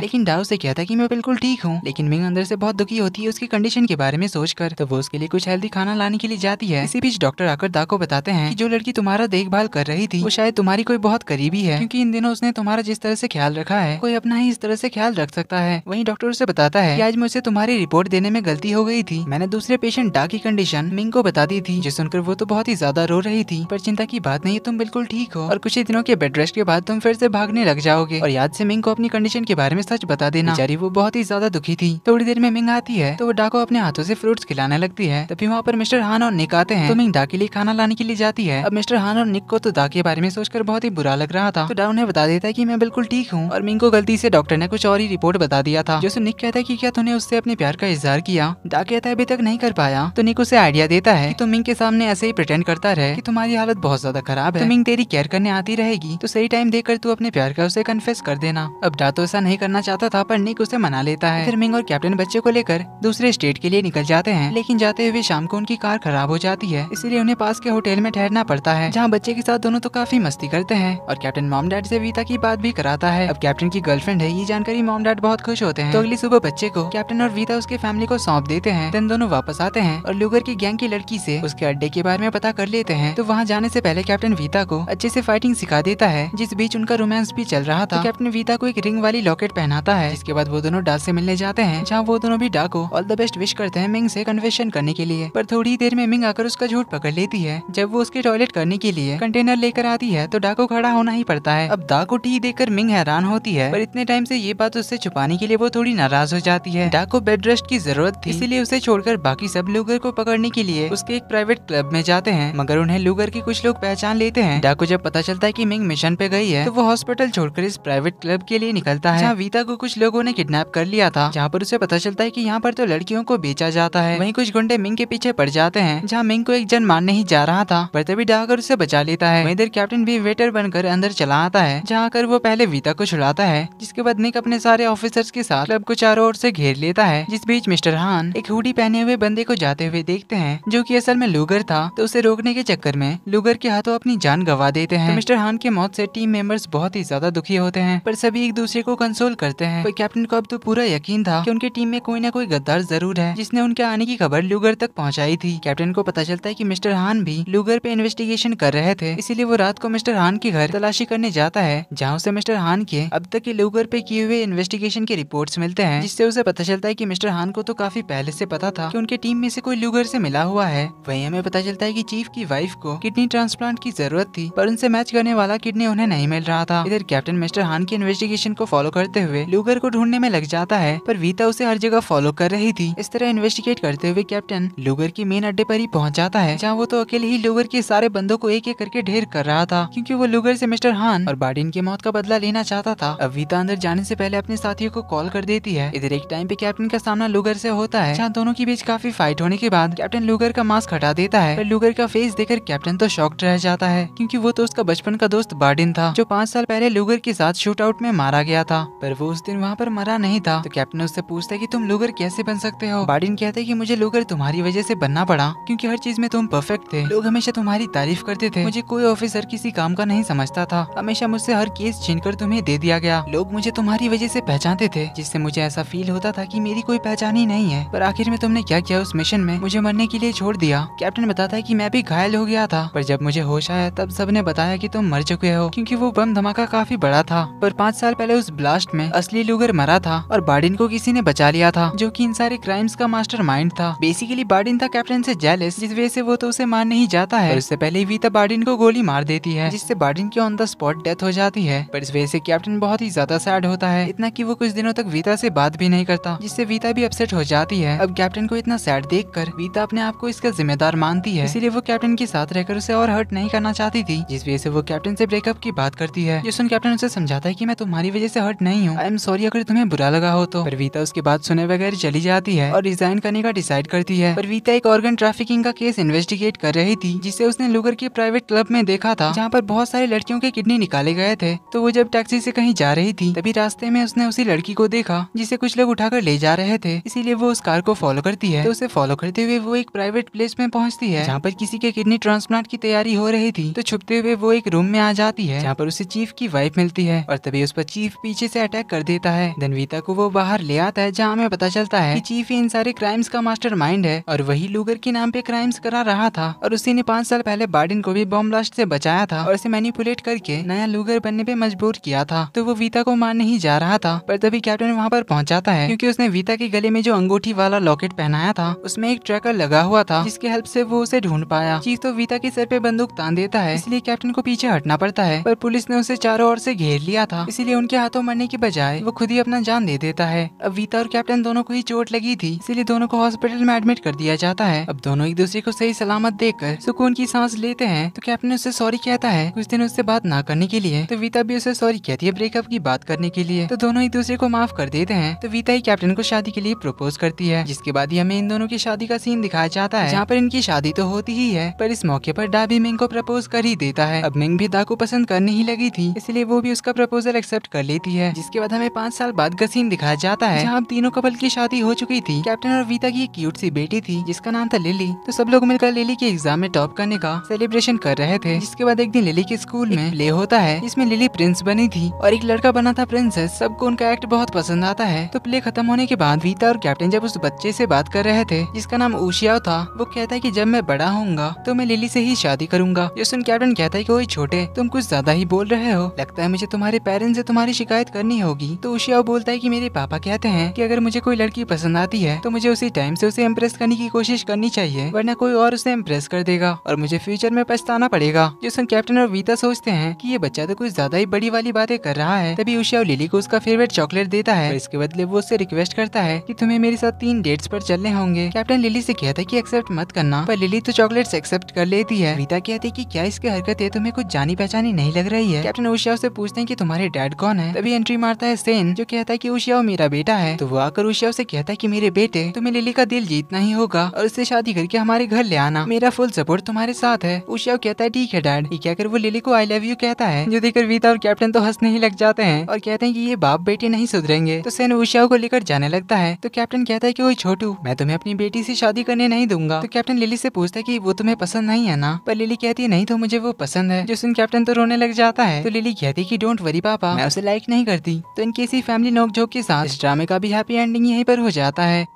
[SPEAKER 1] लेकिन डाउ से कहता है की मैं बिल्कुल ठीक हूँ लेकिन मिंग अंदर से बहुत दुखी होती है उसकी कंडीशन के बारे में सोचकर तो वो उसके लिए कुछ हेल्दी खाना लाने के लिए जाती है इसी बीच डॉक्टर आकर दा को बताते हैं जो लड़की तुम्हारा देखभाल कर रही थी वो शायद तुम्हारी कोई बहुत करीबी है क्यूँकी इन दिनों उसने तुम्हारा जिस तरह से ख्याल रखा है कोई अपना ही इस तरह से ख्याल रख सकता है वही डॉक्टर उसे बताता है की आज मुझसे तुम्हारी रिपोर्ट देने में गलती हो गई थी मैंने दूसरे पेशेंट डा की कंडीशन मिंग को बता दी थी जो सुनकर वो तो बहुत ही ज्यादा रो रही थी पर चिंता की बात नहीं तुम बिल्कुल ठीक हो और कुछ ही दिनों के बेड रेस्ट के बाद तुम फिर से भागने लग जाओगे और याद से मिंग को अपनी कंडीशन के बारे में सच बता देना जारी वो बहुत ही ज्यादा दुखी थी थोड़ी देर में मिंग आती है तो वो डाको अपने हाथों से फ्रूट्स खिलाने लगती है तभी वहाँ पर मिस्टर हान और निक आते हैं तो मिंग डा के लिए खाना लाने के लिए जाती है अब मिस्टर हान और निक को तो डा के बारे में सोचकर बहुत ही बुरा लग रहा था तो डा उन्हें बता देता है की मैं बिल्कुल ठीक हूँ और मिंग को गलती से डॉक्टर ने कुछ और ही रिपोर्ट बता दिया था जैसे निक कहता है की क्या तुमने उससे अपने प्यार का इजहार किया डा कहता है अभी तक नहीं कर पाया तो निक उसे आइडिया देता है तुम मिंग के सामने ऐसे ही प्रटेंड करता रहे की तुम्हारी हालत बहुत ज्यादा खराब है तो मिंग तेरी केयर करने आती रहेगी तो सही टाइम देकर तू अपने प्यार का उसे कन्फेस कर देना अब डा तो ऐसा नहीं करना चाहता था पर निक उसे मना लेता है फिर मिंग और कैप्टन बच्चे को लेकर दूसरे स्टेट के लिए निकल जाते हैं लेकिन जाते हुए शाम को उनकी कार खराब हो जाती है इसीलिए उन्हें पास के होटल में ठहरना पड़ता है जहाँ बच्चे के साथ दोनों तो काफी मस्ती करते हैं और कैप्टन मॉम डैड ऐसी वीता की बात भी कराता है अब कैप्टन की गर्लफ्रेंड है ये जानकारी मॉम डैड बहुत खुश होते हैं तो अगली सुबह बच्चे को कैप्टन और वीता उसके फैमिली को सौंप देते हैं दोनों वापस आते हैं और लुगर की गैंग की लड़की ऐसी उसके अड्डे के बारे में पता कर लेते हैं तो वहाँ जाने ऐसी पहले कैप्टन वीता को अच्छे से फाइटिंग सिखा देता है जिस बीच उनका रोमांस भी चल रहा था तो कैप्टन वीता को एक रिंग वाली लॉकेट पहनाता है इसके बाद वो दोनों डा से मिलने जाते हैं जहाँ वो दोनों भी डा को ऑल द बेस्ट विश करते हैं मिंग से कन्फेशन करने के लिए पर थोड़ी देर में मिंग आकर उसका झूठ पकड़ लेती है जब वो उसके टॉयलेट करने के लिए कंटेनर लेकर आती है तो डा को खड़ा होना ही पड़ता है अब डा को टी देकर मिंग हैरान होती है पर इतने टाइम से ये बात उससे छुपाने के लिए वो थोड़ी नाराज हो जाती है डा को बेड रेस्ट की जरूरत थी इसीलिए उसे छोड़कर बाकी सब लूगर को पकड़ने के लिए उसके एक प्राइवेट क्लब में जाते हैं मगर उन्हें लूगर के कुछ लोग पहचान लेते हैं डाकू जब पता चलता है की मिंग मिशन पे गई है तो वो हॉस्पिटल छोड़कर इस प्राइवेट क्लब के लिए निकलता है जहाँ वीता को कुछ लोगों ने किडनैप कर लिया था जहाँ पर उसे पता चलता है की यहाँ पर तो लड़कियों को बेचा जाता है वही कुछ गुंडे मिंग के पीछे पड़ जाते हैं जहाँ मिंग को एक जन मारने ही जा रहा था पर तभी डाकर उसे बचा लेता है इधर कैप्टन भी वेटर बनकर अंदर चला आता है जहाँ कर वो पहले वीता को छुड़ाता है जिसके बाद निक अपने सारे ऑफिसर्स के साथ क्लब को चारों ओर से घेर लेता है जिस बीच मिस्टर हान एक हुडी पहने हुए बंदे को जाते हुए देखते हैं जो कि असल में लूगर था तो उसे रोकने के चक्कर में लूगर के हाथों तो अपनी जान गवा देते हैं तो मिस्टर हान के मौत से टीम मेंबर्स बहुत ही ज्यादा दुखी होते हैं पर सभी एक दूसरे को कंसोल करते हैं पर कैप्टन को अब तो पूरा यकीन था कि उनके टीम में कोई ना कोई गद्दार जरूर है जिसने उनके आने की खबर लूगर तक पहुँचाई थी कैप्टन को पता चलता है की मिस्टर हान भी लूगर पे इन्वेस्टिगेशन कर रहे थे इसीलिए वो रात को मिस्टर हान के घर तलाशी करने जाता है जहाँ उसे मिस्टर हान के अब तक के लूगर पे किए हुए इन्वेस्टिगेशन के रिपोर्ट मिलते हैं जिससे उसे पता चलता है की मिस्टर हान को तो काफी पहले ऐसी पता था की उनके टीम में से कोई लूगर ऐसी मिला हुआ है वही हमें पता चलता है की चीफ की वाइफ को किडनी ट्रांसप्लांट ट्रांसप्लांट की जरूरत थी पर उनसे मैच करने वाला किडनी उन्हें नहीं मिल रहा था इधर कैप्टन मिस्टर हान की इन्वेस्टिगेशन को फॉलो करते हुए लूगर को ढूंढने में लग जाता है पर वीता उसे हर जगह फॉलो कर रही थी इस तरह इन्वेस्टिगेट करते हुए कैप्टन लूगर की मेन अड्डे पर ही पहुंच जाता है जहाँ वो तो अकेले ही लूगर के सारे बंदों को एक एक करके ढेर कर रहा था क्यूँकी वो लूगर ऐसी मिस्टर हान और बाडिन की मौत का बदला लेना चाहता था अब वीता अंदर जाने ऐसी पहले अपने साथियों को कॉल कर देती है इधर एक टाइम पे कैप्टन का सामना लूगर ऐसी होता है जहाँ दोनों के बीच काफी फाइट होने के बाद कैप्टन लूगर का मास्क हटा देता है लूगर का फेस देखकर कैप्टन तो रह रह जाता है क्योंकि वो तो उसका बचपन का दोस्त बार्डिन था जो पाँच साल पहले लूगर के साथ शूट आउट में मारा गया था पर वो उस दिन वहाँ पर मरा नहीं था तो कैप्टन उससे पूछता है की तुम लूगर कैसे बन सकते हो बार्डिन कहते हैं की मुझे लूगर तुम्हारी वजह से बनना पड़ा क्यूँकी हर चीज में तुम परफेक्ट थे लोग हमेशा तुम्हारी तारीफ करते थे मुझे कोई ऑफिसर किसी काम का नहीं समझता था हमेशा मुझसे हर केस छीन कर तुम्हें दे दिया गया लोग मुझे तुम्हारी वजह से पहचानते थे जिससे मुझे ऐसा फील होता था कि मेरी कोई पहचान ही नहीं है पर आखिर में तुमने क्या किया उस मिशन में मुझे मरने के लिए छोड़ दिया कैप्टन बताता है कि मैं भी घायल हो गया था पर जब मुझे होश आया तब सब ने बताया कि तुम मर चुके हो क्योंकि वो बम धमाका काफी बड़ा था पर पाँच साल पहले उस ब्लास्ट में असली लूगर मरा था और बाडिन को किसी ने बचा लिया था जो की इन सारे क्राइम्स का मास्टर माइंड था बेसिकली बाडिन था कैप्टन से जेलिस जिस वजह से वो तो उसे मार नहीं जाता है उससे पहले वीता बाडिन को गोली मार देती है जिससे बाडिन की ऑन द स्पॉट डेथ हो जाती है पर इस वजह से कैप्टन बहुत ही ज्यादा सैड होता है इतना की वो कुछ दिनों तक वीता से बात भी नहीं करता जिससे वीता भी अपसेट हो जाती है अब कैप्टन को इतना सैड देख कर वीता अपने आप को इसका जिम्मेदार मानती है इसीलिए वो कैप्टन के साथ रहकर उसे और हर्ट नहीं करना चाहती थी जिस वजह से वो कैप्टन से ब्रेकअप की बात करती है जिसन कैप्टन उसे समझाता है की मैं तुम्हारी वजह से हर्ट नहीं हूँ आई एम सॉरी अगर तुम्हें बुरा लगा हो तो परवीता उसकी बात सुने बगैर चली जाती है और रिजाइन करने का डिसाइड करती है परवीता एक ऑर्गन ट्रैफिकिंग का केस इन्वेस्टिगेट कर रही थी जिसे उसने लुगर के प्राइवेट क्लब में देखा था जहाँ पर बहुत सारी लड़कियों के किडनी निकाले गए थे तो वो जब टैक्सी ऐसी कहीं जा रही थी तभी रास्ते में उसने उसी लड़की को देखा जिसे कुछ लोग उठाकर ले जा रहे थे इसीलिए वो उस कार को फॉलो करती है तो उसे फॉलो करते हुए वो एक प्राइवेट प्लेस में पहुँचती है जहाँ पर किसी के किडनी ट्रांसप्लांट की तैयारी तैयारी हो रही थी तो छुपते हुए वो एक रूम में आ जाती है जहाँ पर उसे चीफ की वाइफ मिलती है और तभी उस पर चीफ पीछे से अटैक कर देता है धनवीता को वो बाहर ले आता है जहाँ हमें पता चलता है कि चीफ इन सारे क्राइम्स का मास्टर है और वही लूगर के नाम पे क्राइम्स करा रहा था और उसी ने पाँच साल पहले बार्डिन को भी बॉम्ब ब्लास्ट से बचाया था और उसे मैनिपुलेट करके नया लूगर बनने पे मजबूर किया था तो वो वीता को मारने ही जा रहा था पर तभी कैप्टन वहाँ पर पहुँचाता है क्यूँकी उसने वीता के गले में जो अंगूठी वाला लॉकेट पहनाया था उसमें एक ट्रैकर लगा हुआ था जिसके हेल्प से वो उसे ढूंढ पाया चीज तो वीता के सर पे बंदूक बंदूक तान देता है इसलिए कैप्टन को पीछे हटना पड़ता है पर पुलिस ने उसे चारों ओर से घेर लिया था इसीलिए उनके हाथों मरने के बजाय वो खुद ही अपना जान दे देता है अब वीता और कैप्टन दोनों को ही चोट लगी थी इसलिए दोनों को हॉस्पिटल में एडमिट कर दिया जाता है अब दोनों एक दूसरे को सही सलामत देकर सुकून की सांस लेते हैं तो कैप्टन उसे सॉरी कहता है कुछ दिन उससे बात न करने के लिए तो वीता भी उसे सॉरी कहती है ब्रेकअप की बात करने के लिए तो दोनों एक दूसरे को माफ कर देते हैं तो वीता ही कैप्टन को शादी के लिए प्रपोज करती है जिसके बाद ही हमें इन दोनों की शादी का सीन दिखाया जाता है जहाँ पर इनकी शादी तो होती ही है पर इस मौके पर डाबी में मिंग को प्रपोज कर ही देता है अब मिंग भी दा को पसंद करने ही लगी थी इसलिए वो भी उसका प्रपोजल एक्सेप्ट कर लेती है जिसके बाद हमें पाँच साल बाद गसीन दिखाया जाता है जहाँ तीनों कपल की शादी हो चुकी थी कैप्टन और वीता की एक क्यूट सी बेटी थी जिसका नाम था लिली तो सब लोग मिलकर लिली के एग्जाम में टॉप करने का सेलिब्रेशन कर रहे थे जिसके बाद एक दिन लिली के स्कूल में प्ले होता है इसमें लिली प्रिंस बनी थी और एक लड़का बना था प्रिंसेस सबको उनका एक्ट बहुत पसंद आता है तो प्ले खत्म होने के बाद वीता और कैप्टन जब उस बच्चे से बात कर रहे थे जिसका नाम ऊशिया था वो कहता है की जब मैं बड़ा होऊंगा तो मैं लिली से ही शादी करूँगा करूंगा ये सुन कैप्टन कहता है की वही छोटे तुम कुछ ज्यादा ही बोल रहे हो लगता है मुझे तुम्हारे पेरेंट्स ऐसी तुम्हारी शिकायत करनी होगी तो उशियाओ बोलता है की मेरे पापा कहते हैं की अगर मुझे कोई लड़की पसंद आती है तो मुझे उसी टाइम ऐसी उसे इम्प्रेस करने की कोशिश करनी चाहिए वरना कोई और उसे इम्प्रेस कर देगा और मुझे फ्यूचर में पछताना पड़ेगा ये सुन कैप्टन और वीता सोचते हैं की ये बच्चा तो कुछ ज्यादा ही बड़ी वाली बातें कर रहा है तभी उशियाओ लिली को उसका फेवरेट चॉकलेट देता है इसके बदले वो उससे रिक्वेस्ट करता है कि तुम्हें मेरे साथ तीन डेट्स पर चलने होंगे कैप्टन लिली से कहता है कि एक्सेप्ट मत करना पर लिली तो चॉकलेट्स एक्सेप्ट कर लेती है रीता के कहती कि क्या इसकी हरकत है तुम्हें कुछ जानी पहचानी नहीं लग रही है कैप्टन उषा से पूछते हैं कि तुम्हारे डैड कौन है तभी एंट्री मारता है सेन जो कहता है कि उषिया मेरा बेटा है तो वो आकर उषा से कहता है कि मेरे बेटे तुम्हें लिली का दिल जीतना ही होगा और उससे शादी करके हमारे घर ले आना मेरा फुल सपोर्ट तुम्हारे साथ है उषिया कहता है ठीक है डैड ये कहकर वो लिली को आई लव यू कहता है जो देखकर वीता और कैप्टन तो हंसने ही लग जाते हैं और कहते हैं की ये बाप बेटे नहीं सुधरेंगे तो सेन उषा को लेकर जाने लगता है तो कैप्टन कहता है की वो छोटू मैं तुम्हें अपनी बेटी ऐसी शादी करने नहीं दूंगा तो कैप्टन लिली ऐसी पूछता है की वो तुम्हें पसंद नहीं है ना पर लिली कहती है नहीं तो मुझे वो पसंद है जो सुन कैप्टन तो रोने लग जाता है तो लिली कहती की डोंट वरी पापा मैं उसे लाइक नहीं करती तो इनकी इसी फैमिली नोकझोंक के साथ इस ड्रामे का भी हैप्पी एंडिंग यहीं पर हो जाता है